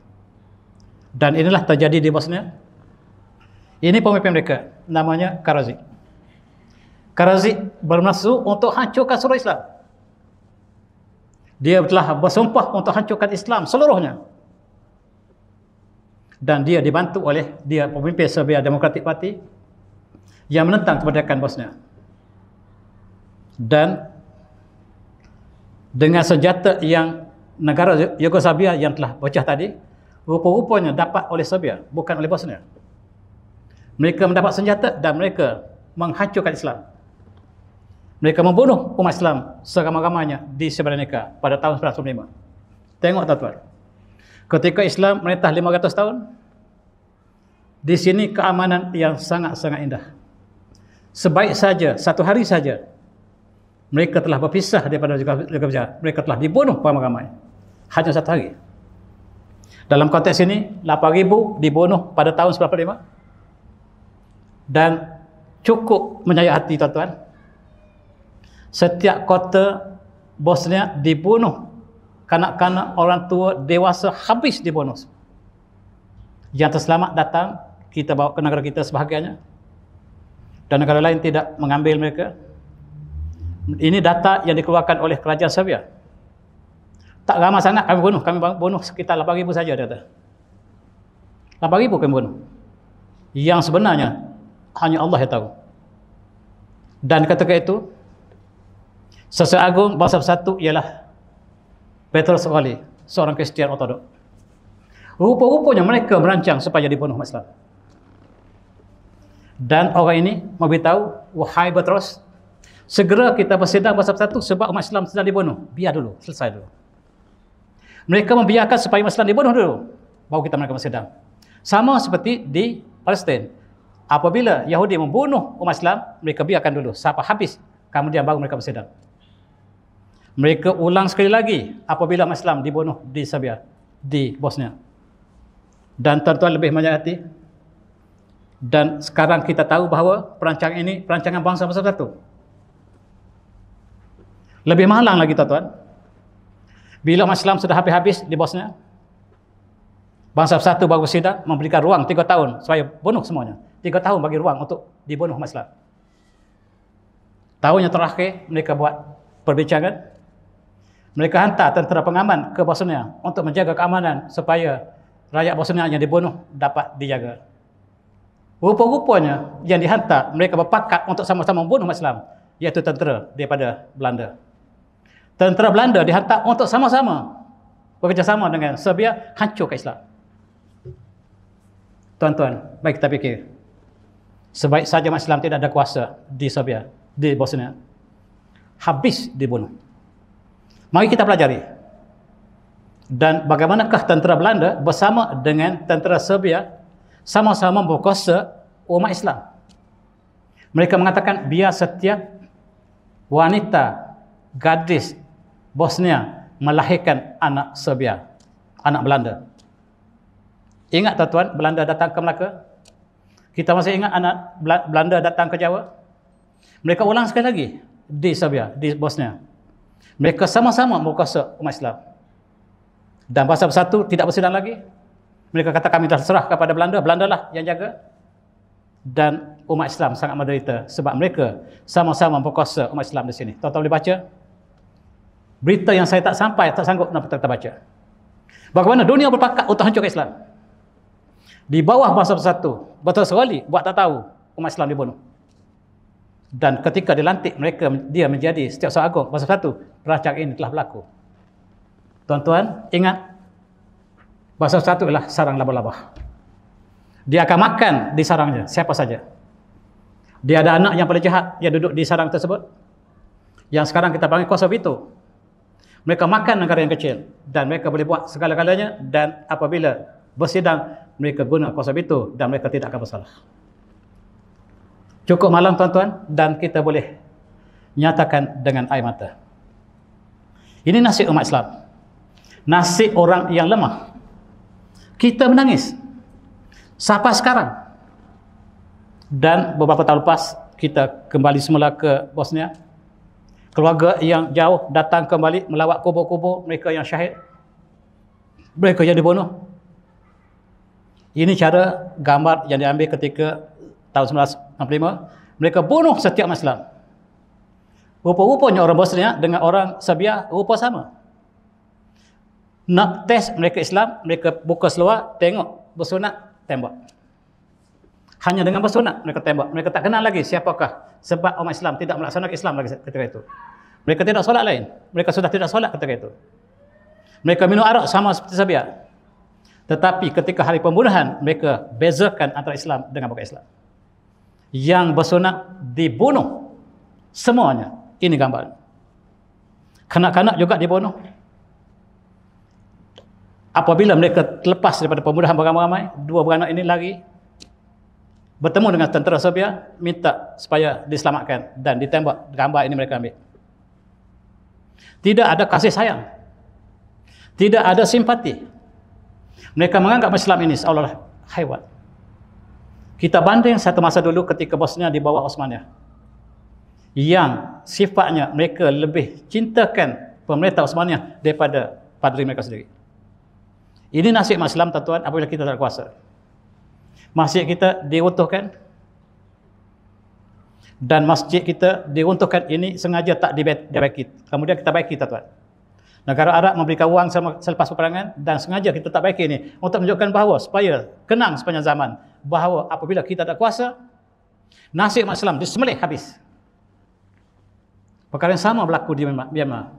Dan inilah terjadi di Bosnia. Ini pemimpin mereka, namanya Karazi. Karazi bermaksud untuk hancurkan surah Islam. Dia telah bersumpah untuk hancurkan Islam seluruhnya. Dan dia dibantu oleh dia pemimpin Serbia Demokratik Party yang menentang kemerdekaan Bosnia. Dan dengan senjata yang negara Yugoslavia yang telah bocah tadi, rupa-rupanya dapat oleh Serbia, bukan oleh Bosnia. Mereka mendapat senjata dan mereka menghancurkan Islam mereka membunuh umat Islam seramai-ramainya di Sabah pada tahun 1905. Tengok tuan-tuan. Ketika Islam menetah 500 tahun, di sini keamanan yang sangat-sangat indah. Sebaik saja, satu hari saja, mereka telah berpisah daripada negara besar. Mereka telah dibunuh ramai-ramai. Hanya satu hari. Dalam konteks ini, 8,000 dibunuh pada tahun 1905. Dan cukup menyayat hati tuan-tuan, setiap kota Bosnia dibunuh kanak-kanak orang tua dewasa habis dibunuh yang terselamat datang kita bawa ke negara kita sebahagiannya dan negara lain tidak mengambil mereka ini data yang dikeluarkan oleh kerajaan Serbia tak ramai sangat kami bunuh kami bunuh sekitar 8,000 saja dia kata 8,000 kami bunuh yang sebenarnya hanya Allah yang tahu dan ketika itu Sasa agung bahasa satu ialah Petrus Wali, seorang Kristian Ortodok. Rupa-rupanya mereka merancang supaya dibunuh umat Islam. Dan orang ini memberitahu, wahai Petrus, segera kita bersidang bahasa satu sebab umat Islam sedang dibunuh. Biar dulu, selesai dulu. Mereka membiarkan supaya umat Islam dibunuh dulu. Baru kita mereka bersidang. Sama seperti di Palestin. Apabila Yahudi membunuh umat Islam, mereka biarkan dulu. Sampai habis, kemudian baru mereka bersidang. Mereka ulang sekali lagi apabila umat Islam dibunuh di Serbia, di Bosnia. Dan tuan-tuan lebih banyak hati. Dan sekarang kita tahu bahawa perancangan ini perancangan bangsa besar satu. Lebih malang lagi tuan-tuan. Bila umat Islam sudah habis-habis di Bosnia, bangsa satu bagus tidak memberikan ruang tiga tahun supaya bunuh semuanya. Tiga tahun bagi ruang untuk dibunuh umat Islam. Tahun yang terakhir mereka buat perbincangan mereka hantar tentera pengaman ke Bosnia untuk menjaga keamanan supaya rakyat Bosnia yang dibunuh dapat dijaga. Rupa-rupanya yang dihantar mereka berpakat untuk sama-sama membunuh umat Islam iaitu tentera daripada Belanda. Tentera Belanda dihantar untuk sama-sama bekerjasama dengan Serbia hancur ke Islam. Tuan-tuan, baik kita fikir. Sebaik saja umat Islam tidak ada kuasa di Serbia, di Bosnia. Habis dibunuh. Mari kita pelajari. Dan bagaimanakah tentera Belanda bersama dengan tentera Serbia sama-sama berkuasa umat Islam. Mereka mengatakan biar setiap wanita gadis Bosnia melahirkan anak Serbia, anak Belanda. Ingat tak tuan, Belanda datang ke Melaka? Kita masih ingat anak Belanda datang ke Jawa? Mereka ulang sekali lagi di Serbia, di Bosnia. Mereka sama-sama berkuasa umat Islam. Dan bahasa bersatu tidak bersidang lagi. Mereka kata kami telah serah kepada Belanda. Belandalah yang jaga. Dan umat Islam sangat menderita sebab mereka sama-sama berkuasa umat Islam di sini. Tuan-tuan boleh baca? Berita yang saya tak sampai, tak sanggup nak kita baca. Bagaimana dunia berpakat untuk hancurkan Islam? Di bawah bahasa bersatu, betul sekali buat tak tahu umat Islam dibunuh. Dan ketika dilantik mereka dia menjadi setiap seorang agung bahasa bersatu, rancang ini telah berlaku. Tuan-tuan, ingat bahasa satu ialah sarang laba-laba. Dia akan makan di sarangnya, siapa saja. Dia ada anak yang paling jahat dia duduk di sarang tersebut. Yang sekarang kita panggil kuasa itu, Mereka makan negara yang kecil dan mereka boleh buat segala-galanya dan apabila bersidang mereka guna kuasa itu dan mereka tidak akan bersalah. Cukup malam tuan-tuan dan kita boleh nyatakan dengan air mata. Ini nasib umat Islam. Nasib orang yang lemah. Kita menangis. Sapa sekarang? Dan beberapa tahun lepas, kita kembali semula ke Bosnia. Keluarga yang jauh datang kembali melawat kubur-kubur mereka yang syahid. Mereka yang dibunuh. Ini cara gambar yang diambil ketika tahun 1965. Mereka bunuh setiap Muslim. Rupa-rupanya orang Bosnia dengan orang Sabia, rupa sama. Nak test mereka Islam, mereka buka seluar, tengok bersunat, tembak. Hanya dengan bersunat mereka tembak. Mereka tak kenal lagi siapakah sebab orang Islam tidak melaksanakan Islam lagi ketika itu. Mereka tidak solat lain. Mereka sudah tidak solat ketika itu. Mereka minum arak sama seperti Sabia. Tetapi ketika hari pembunuhan, mereka bezakan antara Islam dengan bukan Islam. Yang bersunat dibunuh semuanya ini gambar. Kanak-kanak juga dibunuh. Apabila mereka terlepas daripada pemudahan beramai-ramai, dua beranak ini lari bertemu dengan tentera Serbia minta supaya diselamatkan dan ditembak gambar ini mereka ambil. Tidak ada kasih sayang. Tidak ada simpati. Mereka menganggap Islam ini seolah-olah haiwan. Kita banding satu masa dulu ketika Bosnia bawah Osmania yang sifatnya mereka lebih cintakan pemerintah Osmania daripada pada mereka sendiri. Ini nasib umat Islam tuan-tuan apabila kita tak kuasa. Masjid kita diruntuhkan dan masjid kita diruntuhkan ini sengaja tak dibaiki. Kemudian kita baiki tuan-tuan. Negara Arab memberikan wang selepas peperangan dan sengaja kita tak baiki ini untuk menunjukkan bahawa supaya kenang sepanjang zaman bahawa apabila kita tak kuasa nasib umat Islam disembelih habis. Perkara yang sama berlaku di Myanmar.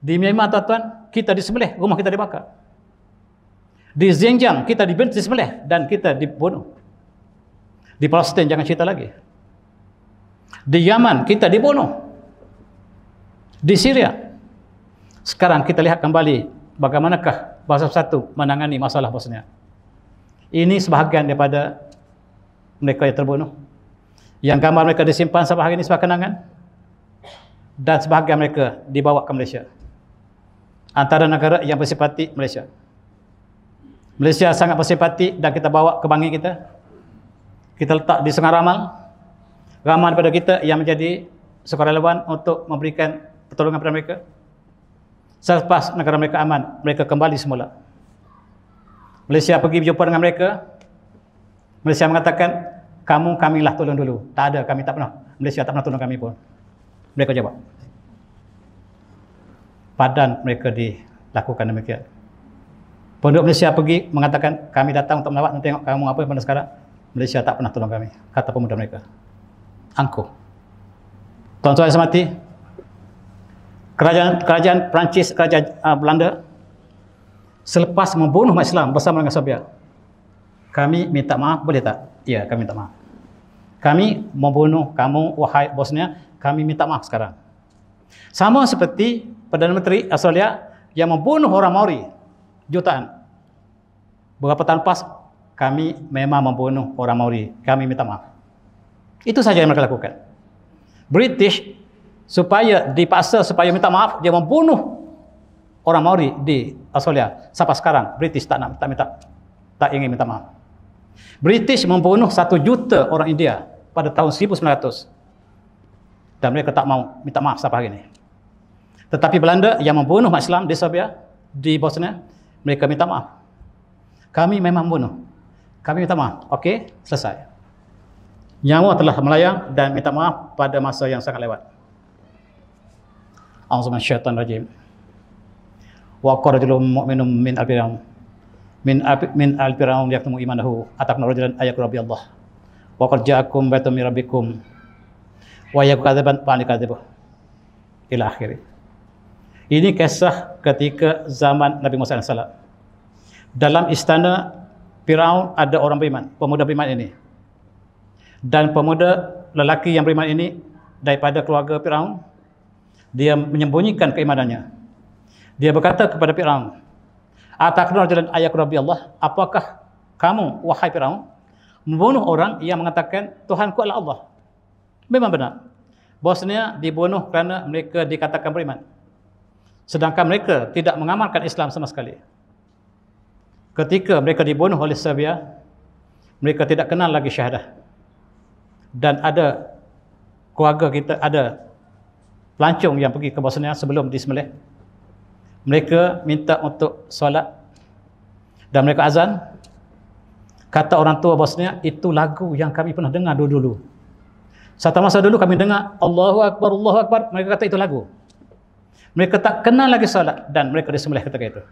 Di Myanmar tuan-tuan, kita disembelih, rumah kita dibakar. Di Xinjiang kita dibentis disembelih dan kita dibunuh. Di Palestin jangan cerita lagi. Di Yaman kita dibunuh. Di Syria sekarang kita lihat kembali bagaimanakah bahasa satu menangani masalah Bosnia. Ini sebahagian daripada mereka yang terbunuh. Yang gambar mereka disimpan sampai hari ini sebagai kenangan dan sebahagian mereka dibawa ke Malaysia. Antara negara yang bersimpati Malaysia. Malaysia sangat bersimpati dan kita bawa ke bangi kita. Kita letak di Sungai Ramang. Ramang daripada kita yang menjadi sukarelawan untuk memberikan pertolongan kepada mereka. Selepas negara mereka aman, mereka kembali semula. Malaysia pergi berjumpa dengan mereka. Malaysia mengatakan, kamu kamilah tolong dulu. Tak ada, kami tak pernah. Malaysia tak pernah tolong kami pun mereka jawab padan mereka dilakukan demikian penduduk Malaysia pergi mengatakan kami datang untuk melawat tengok kamu apa yang pada sekarang Malaysia tak pernah tolong kami kata pemuda mereka angkuh tuan-tuan yang semati kerajaan kerajaan Perancis kerajaan uh, Belanda selepas membunuh umat Islam bersama dengan Sabia kami minta maaf boleh tak ya kami minta maaf kami membunuh kamu wahai bosnya kami minta maaf sekarang. Sama seperti Perdana Menteri Australia yang membunuh orang Maori jutaan. Beberapa tahun lepas kami memang membunuh orang Maori. Kami minta maaf. Itu saja yang mereka lakukan. British supaya dipaksa supaya minta maaf dia membunuh orang Maori di Australia. Sampai sekarang British tak nak tak minta tak ingin minta maaf. British membunuh satu juta orang India pada tahun dan mereka tak mau minta maaf sampai hari ini. Tetapi Belanda yang membunuh umat Islam di Serbia, di Bosnia, mereka minta maaf. Kami memang membunuh, Kami minta maaf. Okey, selesai. Nyawa telah melayang dan minta maaf pada masa yang sangat lewat. Azman syaitan rajim. Wa qaradilu mu'minum min al-firam. Min min al-firam yaktumu imanahu. Atakna rajulan ayakur rabbi Allah. Wa qad ja'akum baitum rabbikum wayah ya, kata ban panik kata bu ila akhir ini kisah ketika zaman Nabi Musa AS dalam istana Firaun ada orang beriman pemuda beriman ini dan pemuda lelaki yang beriman ini daripada keluarga Firaun dia menyembunyikan keimanannya dia berkata kepada Firaun ataqna jalan ayat Rabbi Allah apakah kamu wahai Firaun membunuh orang yang mengatakan Tuhanku adalah Allah Memang benar. Bosnia dibunuh kerana mereka dikatakan beriman. Sedangkan mereka tidak mengamalkan Islam sama sekali. Ketika mereka dibunuh oleh Serbia, mereka tidak kenal lagi syahadah. Dan ada keluarga kita, ada pelancong yang pergi ke Bosnia sebelum di disembelih. Mereka minta untuk solat dan mereka azan. Kata orang tua Bosnia, itu lagu yang kami pernah dengar dulu-dulu. Satu masa dulu kami dengar Allahu Akbar, Allahu Akbar. Mereka kata itu lagu. Mereka tak kenal lagi salat dan mereka disembelih kata itu.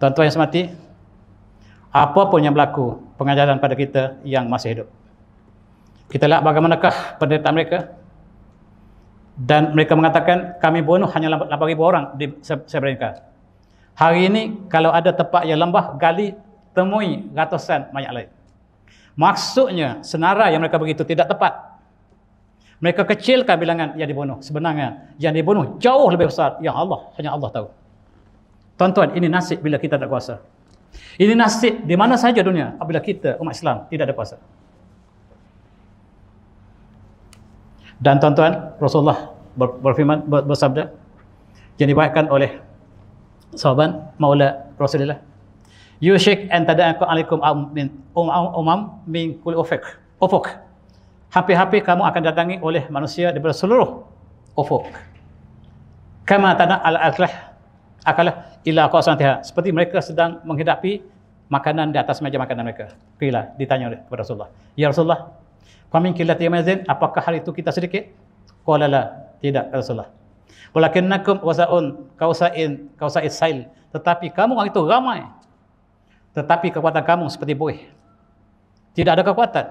Tuan-tuan yang semati, apa pun yang berlaku pengajaran pada kita yang masih hidup. Kita lihat bagaimanakah penderitaan mereka. Dan mereka mengatakan kami bunuh hanya 8,000 orang di Srebrenica. Hari ini kalau ada tempat yang lembah, gali, temui ratusan banyak lain. Maksudnya senara yang mereka begitu tidak tepat. Mereka kecilkan bilangan yang dibunuh. Sebenarnya yang dibunuh jauh lebih besar. Ya Allah, hanya Allah tahu. Tuan-tuan, ini nasib bila kita tak kuasa. Ini nasib di mana saja dunia apabila kita umat Islam tidak ada kuasa. Dan tuan-tuan, Rasulullah berfirman bersabda yang dibaikkan oleh sahabat Maula Rasulullah You shake and tada aku alaikum amin. Um, umam min kul ufuk. Ufuk. Hampir-hampir kamu akan datangi oleh manusia daripada seluruh ufuk. Kama tada al-aklah akalah ila qasantiha. Seperti mereka sedang menghidapi makanan di atas meja makanan mereka. Kila ditanya oleh kepada Rasulullah. Ya Rasulullah, kami kila tiyamazin, apakah hal itu kita sedikit? Qala la, tidak ya Rasulullah. Walakinnakum wasa'un kausa'in kausa'is sail. Tetapi kamu orang itu ramai tetapi kekuatan kamu seperti buih. Tidak ada kekuatan.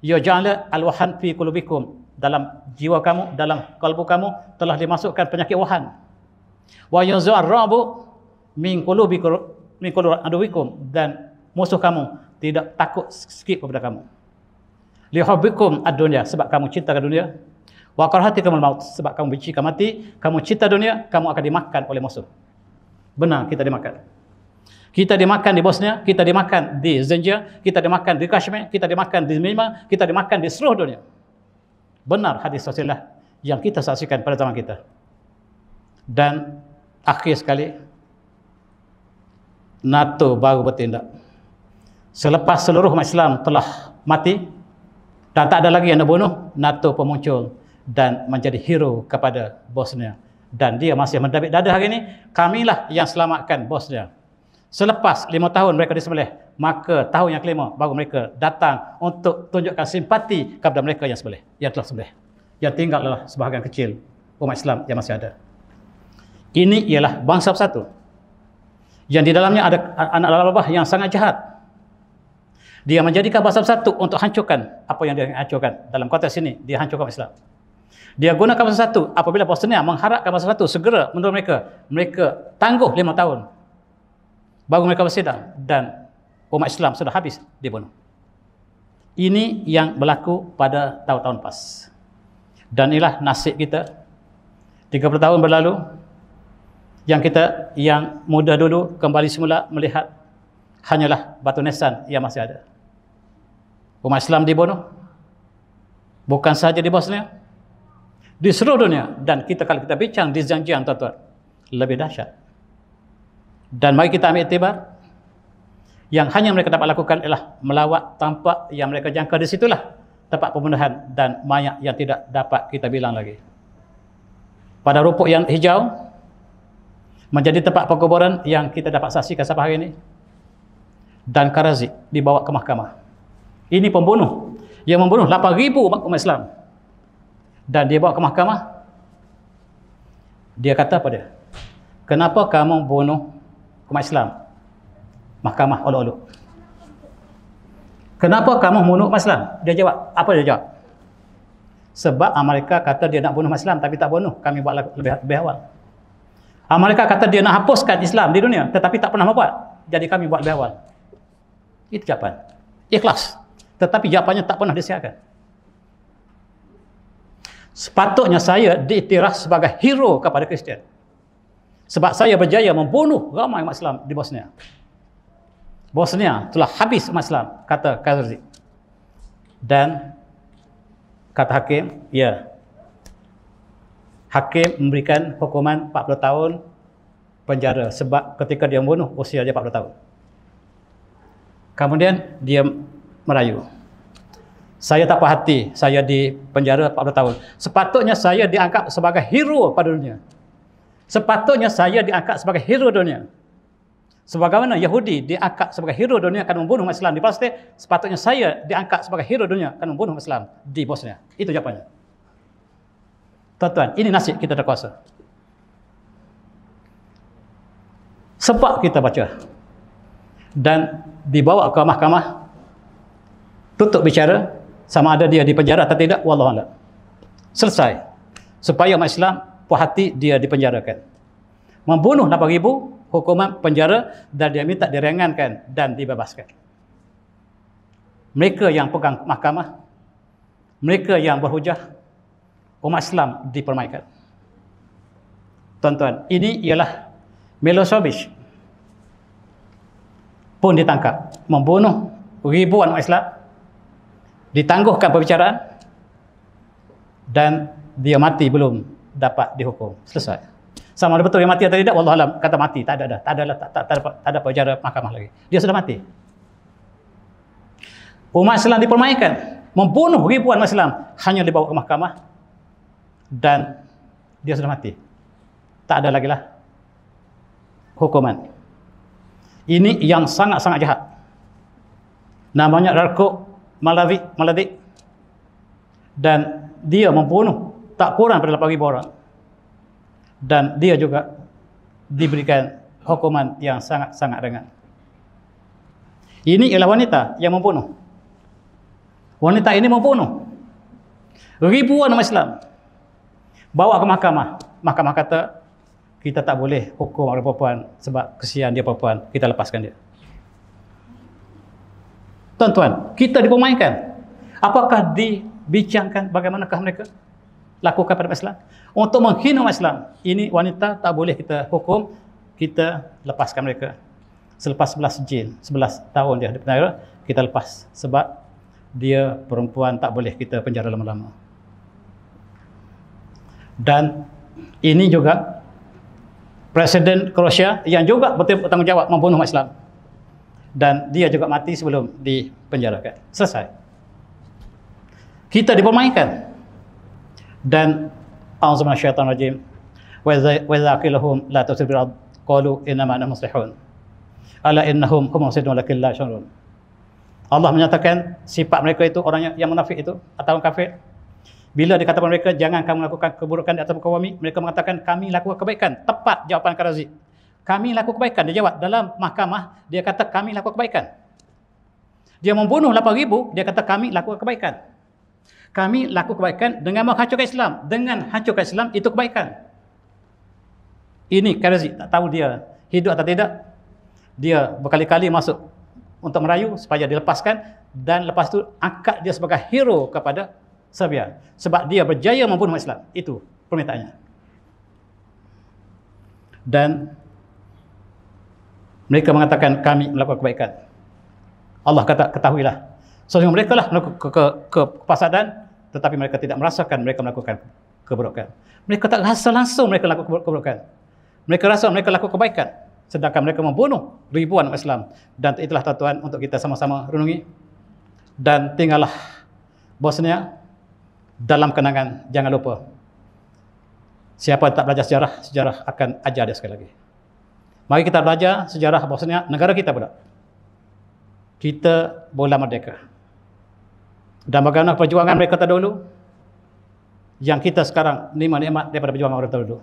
Ya ja'ala al-wahan fi kulubikum. Dalam jiwa kamu, dalam kalbu kamu telah dimasukkan penyakit wahan. Wa yanzu'ar rabu min kulubikum min kulubikum aduwikum. Dan musuh kamu tidak takut sikit kepada kamu. Lihubikum ad-dunya. Sebab kamu cinta ke dunia. Wa karhati kamu maut. Sebab kamu benci kamu mati. Kamu cinta dunia, kamu akan dimakan oleh musuh. Benar kita dimakan. Kita dimakan di Bosnia, kita dimakan di Zanjia, kita dimakan di Kashmir, kita dimakan di Myanmar, kita dimakan di seluruh dunia. Benar hadis Rasulullah yang kita saksikan pada zaman kita. Dan akhir sekali, NATO baru bertindak. Selepas seluruh umat Islam telah mati dan tak ada lagi yang dibunuh, NATO pun muncul dan menjadi hero kepada Bosnia. Dan dia masih mendabik dada hari ini, kamilah yang selamatkan Bosnia. Selepas lima tahun mereka disembelih, maka tahun yang kelima baru mereka datang untuk tunjukkan simpati kepada mereka yang sembelih, yang telah sembelih. Yang tinggal adalah sebahagian kecil umat Islam yang masih ada. Ini ialah bangsa satu yang di dalamnya ada anak lalabah yang sangat jahat. Dia menjadikan bangsa satu untuk hancurkan apa yang dia hancurkan. Dalam konteks ini, dia hancurkan Islam. Dia gunakan bangsa bersatu apabila Bosnia mengharapkan bangsa satu segera menurut mereka. Mereka tangguh lima tahun Baru mereka bersidang dan umat Islam sudah habis dibunuh. Ini yang berlaku pada tahun-tahun pas. Dan inilah nasib kita. 30 tahun berlalu, yang kita yang muda dulu kembali semula melihat hanyalah batu nesan, yang masih ada. Umat Islam dibunuh. Bukan sahaja di Bosnia. Di seluruh dunia. Dan kita kalau kita bincang di Zanjian, tuan-tuan. Lebih dahsyat. Dan mari kita ambil tebar yang hanya mereka dapat lakukan ialah melawat tampak yang mereka jangka di situlah tempat pembunuhan dan mayat yang tidak dapat kita bilang lagi. Pada rumput yang hijau menjadi tempat perkuburan yang kita dapat saksikan sampai hari ini dan karazik dibawa ke mahkamah. Ini pembunuh yang membunuh 8,000 umat Islam dan dia bawa ke mahkamah dia kata pada dia kenapa kamu bunuh umat Islam. Mahkamah olok-olok. Kenapa kamu bunuh umat Islam? Dia jawab. Apa dia jawab? Sebab Amerika kata dia nak bunuh umat Islam tapi tak bunuh. Kami buat lebih, lebih awal. Amerika kata dia nak hapuskan Islam di dunia tetapi tak pernah buat. Jadi kami buat lebih awal. Itu jawapan. Ikhlas. Tetapi jawapannya tak pernah disiarkan. Sepatutnya saya diiktiraf sebagai hero kepada Kristian. Sebab saya berjaya membunuh ramai umat Islam di Bosnia. Bosnia telah habis umat Islam, kata Karzi. Dan kata hakim, ya. Hakim memberikan hukuman 40 tahun penjara sebab ketika dia membunuh usia dia 40 tahun. Kemudian dia merayu. Saya tak puas hati saya di penjara 40 tahun. Sepatutnya saya dianggap sebagai hero pada dunia. Sepatutnya saya diangkat sebagai hero dunia. Sebagaimana Yahudi diangkat sebagai hero dunia akan membunuh Islam di Palestin, sepatutnya saya diangkat sebagai hero dunia akan membunuh Islam di Bosnia. Itu jawapannya. Tuan-tuan, ini nasib kita terkuasa. Sebab kita baca dan dibawa ke mahkamah tutup bicara sama ada dia di penjara atau tidak wallahualam. Selesai. Supaya umat Islam puas hati dia dipenjarakan. Membunuh 8,000 hukuman penjara dan dia minta direngankan dan dibebaskan. Mereka yang pegang mahkamah, mereka yang berhujah, umat Islam dipermainkan. Tuan-tuan, ini ialah Milosevic pun ditangkap. Membunuh ribuan umat Islam, ditangguhkan perbicaraan dan dia mati belum dapat dihukum. Selesai. Sama ada betul yang mati atau tidak, Allah Alam kata mati. Tak ada dah. Tak ada lah. Tak, tak, tak, dapat, tak dapat jara mahkamah lagi. Dia sudah mati. Umat Islam dipermainkan. Membunuh ribuan umat Islam. Hanya dibawa ke mahkamah. Dan dia sudah mati. Tak ada lagi lah. Hukuman. Ini yang sangat-sangat jahat. Namanya Rarko Maladik. Dan dia membunuh tak kurang pada 8000 orang dan dia juga diberikan hukuman yang sangat-sangat ringan. Ini ialah wanita yang membunuh. Wanita ini membunuh ribuan umat Islam. Bawa ke mahkamah. Mahkamah kata kita tak boleh hukum orang perempuan sebab kesian dia perempuan. Kita lepaskan dia. Tuan-tuan, kita dipermainkan. Apakah dibincangkan bagaimanakah mereka? mereka? lakukan pada Islam untuk menghina Islam ini wanita tak boleh kita hukum kita lepaskan mereka selepas 11 jil 11 tahun dia di penjara kita lepas sebab dia perempuan tak boleh kita penjara lama-lama dan ini juga Presiden Kroasia yang juga bertanggungjawab membunuh Islam dan dia juga mati sebelum dipenjarakan. Selesai. Kita dipermainkan dan a'udzu minasy syaithanir rajim wa idza qila lahum la tusrifu fil qalu inna mana nahnu muslihun ala innahum hum musrifun lakin la syarun Allah menyatakan sifat mereka itu orang yang munafik itu atau kafir bila dikatakan mereka jangan kamu lakukan keburukan di atas muka bumi mereka mengatakan kami lakukan kebaikan tepat jawapan Karazi kami lakukan kebaikan dia jawab dalam mahkamah dia kata kami lakukan kebaikan dia membunuh 8000 dia kata kami lakukan kebaikan kami laku kebaikan dengan menghancurkan Islam. Dengan hancurkan Islam, itu kebaikan. Ini Karazi, tak tahu dia hidup atau tidak. Dia berkali-kali masuk untuk merayu supaya dilepaskan dan lepas itu angkat dia sebagai hero kepada Serbia. Sebab dia berjaya membunuh Islam. Itu permintaannya. Dan mereka mengatakan kami melakukan kebaikan. Allah kata ketahuilah So, mereka lah melakukan ke, ke, ke pasadan, tetapi mereka tidak merasakan mereka melakukan keburukan. Mereka tak rasa langsung mereka lakukan keburukan. Mereka rasa mereka lakukan kebaikan. Sedangkan mereka membunuh ribuan orang Islam. Dan itulah tatuan untuk kita sama-sama renungi. Dan tinggallah bosnya dalam kenangan. Jangan lupa. Siapa yang tak belajar sejarah, sejarah akan ajar dia sekali lagi. Mari kita belajar sejarah bosnya negara kita pula. Kita boleh merdeka. Dan bagaimana perjuangan mereka terdahulu yang kita sekarang lima nikmat daripada perjuangan mereka terdahulu.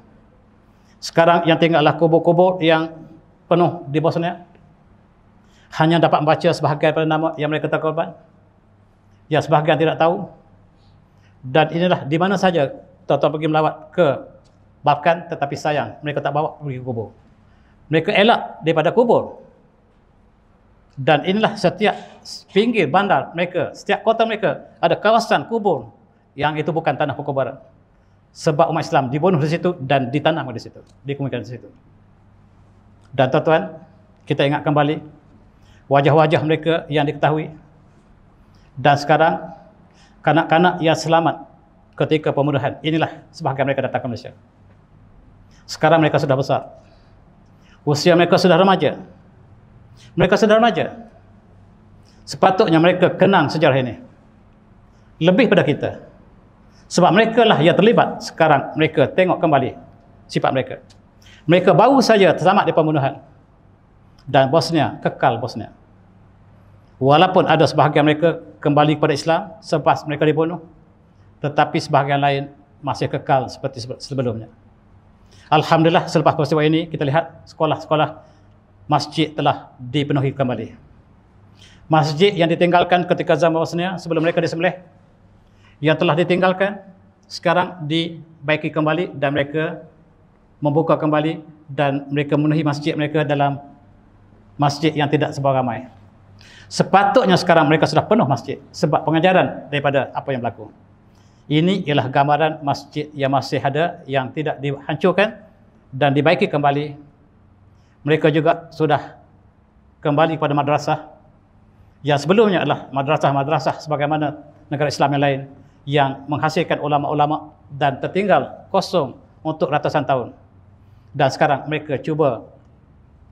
Sekarang yang tinggal tinggallah kubur-kubur yang penuh di Bosnia hanya dapat membaca sebahagian pada nama yang mereka terkorban. Yang sebahagian tidak tahu. Dan inilah di mana saja tuan-tuan pergi melawat ke Balkan tetapi sayang mereka tak bawa pergi kubur. Mereka elak daripada kubur. Dan inilah setiap pinggir bandar mereka, setiap kota mereka ada kawasan kubur yang itu bukan tanah perkuburan. Sebab umat Islam dibunuh di situ dan ditanam di situ, dikuburkan di situ. Dan tuan-tuan, kita ingat kembali wajah-wajah mereka yang diketahui. Dan sekarang kanak-kanak yang selamat ketika pemuduhan, inilah sebahagian mereka datang ke Malaysia. Sekarang mereka sudah besar. Usia mereka sudah remaja. Mereka sedar maja. Sepatutnya mereka kenang sejarah ini. Lebih pada kita. Sebab mereka lah yang terlibat sekarang. Mereka tengok kembali sifat mereka. Mereka baru saja tersamat di pembunuhan. Dan bosnya kekal bosnya. Walaupun ada sebahagian mereka kembali kepada Islam selepas mereka dibunuh. Tetapi sebahagian lain masih kekal seperti sebelumnya. Alhamdulillah selepas peristiwa ini kita lihat sekolah-sekolah masjid telah dipenuhi kembali. Masjid yang ditinggalkan ketika zaman Rasulullah sebelum mereka disembelih yang telah ditinggalkan sekarang dibaiki kembali dan mereka membuka kembali dan mereka memenuhi masjid mereka dalam masjid yang tidak sebarang ramai. Sepatutnya sekarang mereka sudah penuh masjid sebab pengajaran daripada apa yang berlaku. Ini ialah gambaran masjid yang masih ada yang tidak dihancurkan dan dibaiki kembali mereka juga sudah kembali kepada madrasah yang sebelumnya adalah madrasah-madrasah sebagaimana negara Islam yang lain yang menghasilkan ulama-ulama dan tertinggal kosong untuk ratusan tahun. Dan sekarang mereka cuba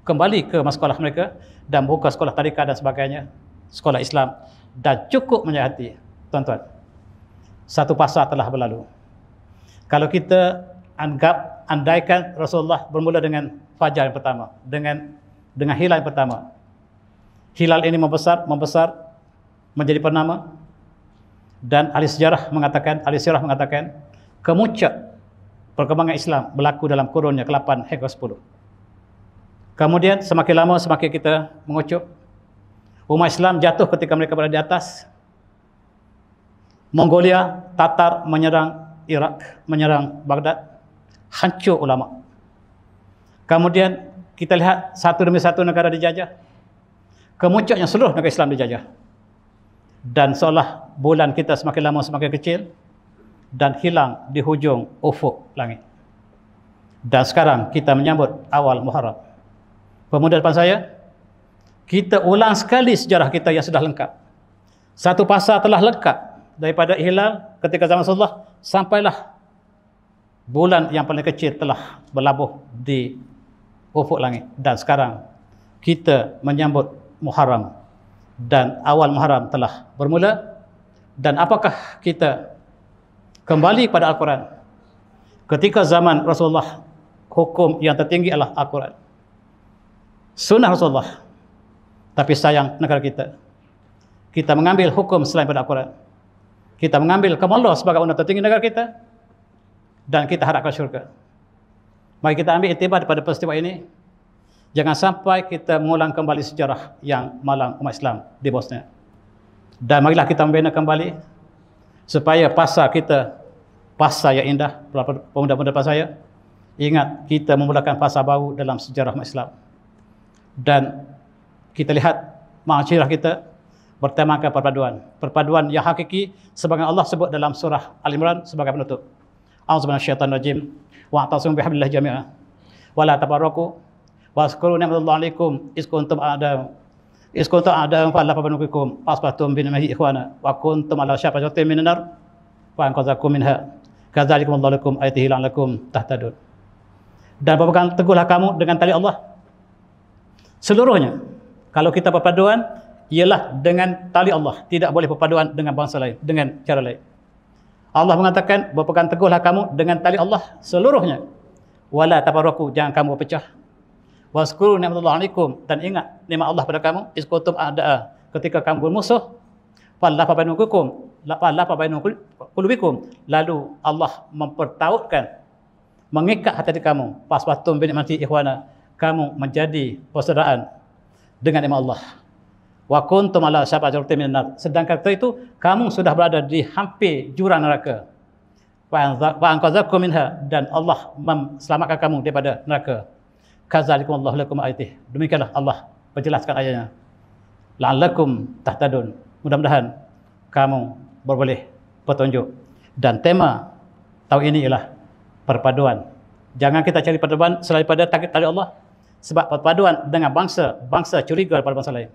kembali ke sekolah mereka dan buka sekolah tarikat dan sebagainya, sekolah Islam dan cukup menyayati tuan-tuan. Satu pasal telah berlalu. Kalau kita anggap andaikan Rasulullah bermula dengan fajar yang pertama dengan dengan hilal yang pertama. Hilal ini membesar, membesar menjadi penama dan ahli sejarah mengatakan, ahli sejarah mengatakan kemuncak perkembangan Islam berlaku dalam kurunnya yang ke-8 hingga ke-10. Kemudian semakin lama semakin kita mengucuk umat Islam jatuh ketika mereka berada di atas Mongolia, Tatar menyerang Irak, menyerang Baghdad, hancur ulama' Kemudian kita lihat satu demi satu negara dijajah. Kemuncaknya seluruh negara Islam dijajah. Dan seolah bulan kita semakin lama semakin kecil dan hilang di hujung ufuk langit. Dan sekarang kita menyambut awal Muharram. Pemuda depan saya, kita ulang sekali sejarah kita yang sudah lengkap. Satu pasal telah lengkap daripada hilal ketika zaman Rasulullah sampailah bulan yang paling kecil telah berlabuh di ufuk langit dan sekarang kita menyambut Muharram dan awal Muharram telah bermula dan apakah kita kembali kepada Al-Quran ketika zaman Rasulullah hukum yang tertinggi adalah Al-Quran sunnah Rasulullah tapi sayang negara kita kita mengambil hukum selain pada Al-Quran kita mengambil kemaluan sebagai undang tertinggi negara kita dan kita harapkan syurga. Mari kita ambil iktibar daripada peristiwa ini. Jangan sampai kita mengulang kembali sejarah yang malang umat Islam di Bosnia. Dan marilah kita membina kembali supaya pasar kita, pasar yang indah, pemuda-pemuda pasar saya, ingat kita memulakan pasar baru dalam sejarah umat Islam. Dan kita lihat mahasirah kita bertemakan perpaduan. Perpaduan yang hakiki sebagaimana Allah sebut dalam surah Al-Imran sebagai penutup. A'udzubillahirrahmanirrahim. واعتصموا بحبل الله جميعا ولا تفرقوا واذكروا نعمة الله عليكم إذ كنتم أعداء إذ كنتم أعداء فألف بينكم فأصبحتم بنعمه إخوانا وكنتم على شفا جرة من النار فأنقذكم منها كذلك الله لكم آياته لعلكم تهتدون dan berpegang teguhlah kamu dengan tali Allah seluruhnya kalau kita berpaduan ialah dengan tali Allah tidak boleh berpaduan dengan bangsa lain dengan cara lain Allah mengatakan berpegang teguhlah kamu dengan tali Allah seluruhnya. Wala tafarraqu jangan kamu pecah. Waskuru ni'matullahi alaikum dan ingat nikmat Allah pada kamu is kutum ada'a eh, ketika kamu bermusuh fallafa bainukum lafallafa bainukum lalu Allah mempertautkan mengikat hati kamu pas waktu bin ikhwana kamu menjadi persaudaraan dengan nikmat Allah wa kuntum ala syabaj rutin min sedangkan waktu itu kamu sudah berada di hampir jurang neraka wa anqadzakum minha dan Allah memselamatkan kamu daripada neraka kazalikum Allah lakum ayatih demikianlah Allah menjelaskan ayatnya la'allakum tahtadun mudah-mudahan kamu berboleh petunjuk dan tema tahun ini ialah perpaduan jangan kita cari perpaduan selain pada takdir Allah sebab perpaduan dengan bangsa bangsa curiga pada bangsa lain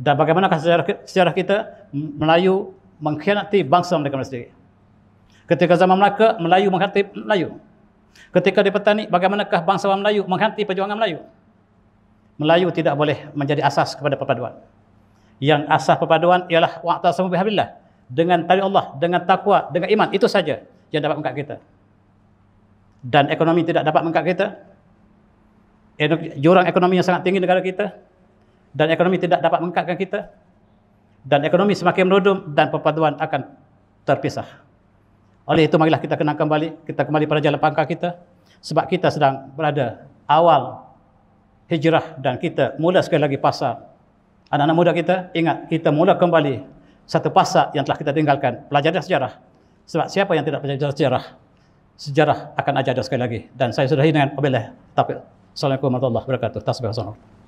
dan bagaimana sejarah, sejarah kita Melayu mengkhianati bangsa mereka sendiri. Ketika zaman Melaka, Melayu mengkhianati Melayu. Ketika di petani, bagaimanakah bangsa Melayu mengkhianati perjuangan Melayu? Melayu tidak boleh menjadi asas kepada perpaduan. Yang asas perpaduan ialah waktu semua bihabillah. Dengan tali Allah, dengan takwa, dengan iman. Itu saja yang dapat mengkat kita. Dan ekonomi tidak dapat mengkat kita. Jurang ekonomi yang sangat tinggi negara kita dan ekonomi tidak dapat mengikatkan kita dan ekonomi semakin merudum dan perpaduan akan terpisah. Oleh itu marilah kita kenang kembali kita kembali pada jalan pangkal kita sebab kita sedang berada awal hijrah dan kita mula sekali lagi fasa. Anak-anak muda kita ingat kita mula kembali satu fasa yang telah kita tinggalkan. Pelajari sejarah. Sebab siapa yang tidak belajar sejarah? Sejarah akan ajar sekali lagi dan saya sudah hinaan wabillahi Tapi Assalamualaikum warahmatullahi wabarakatuh. Tasbih Hasanah.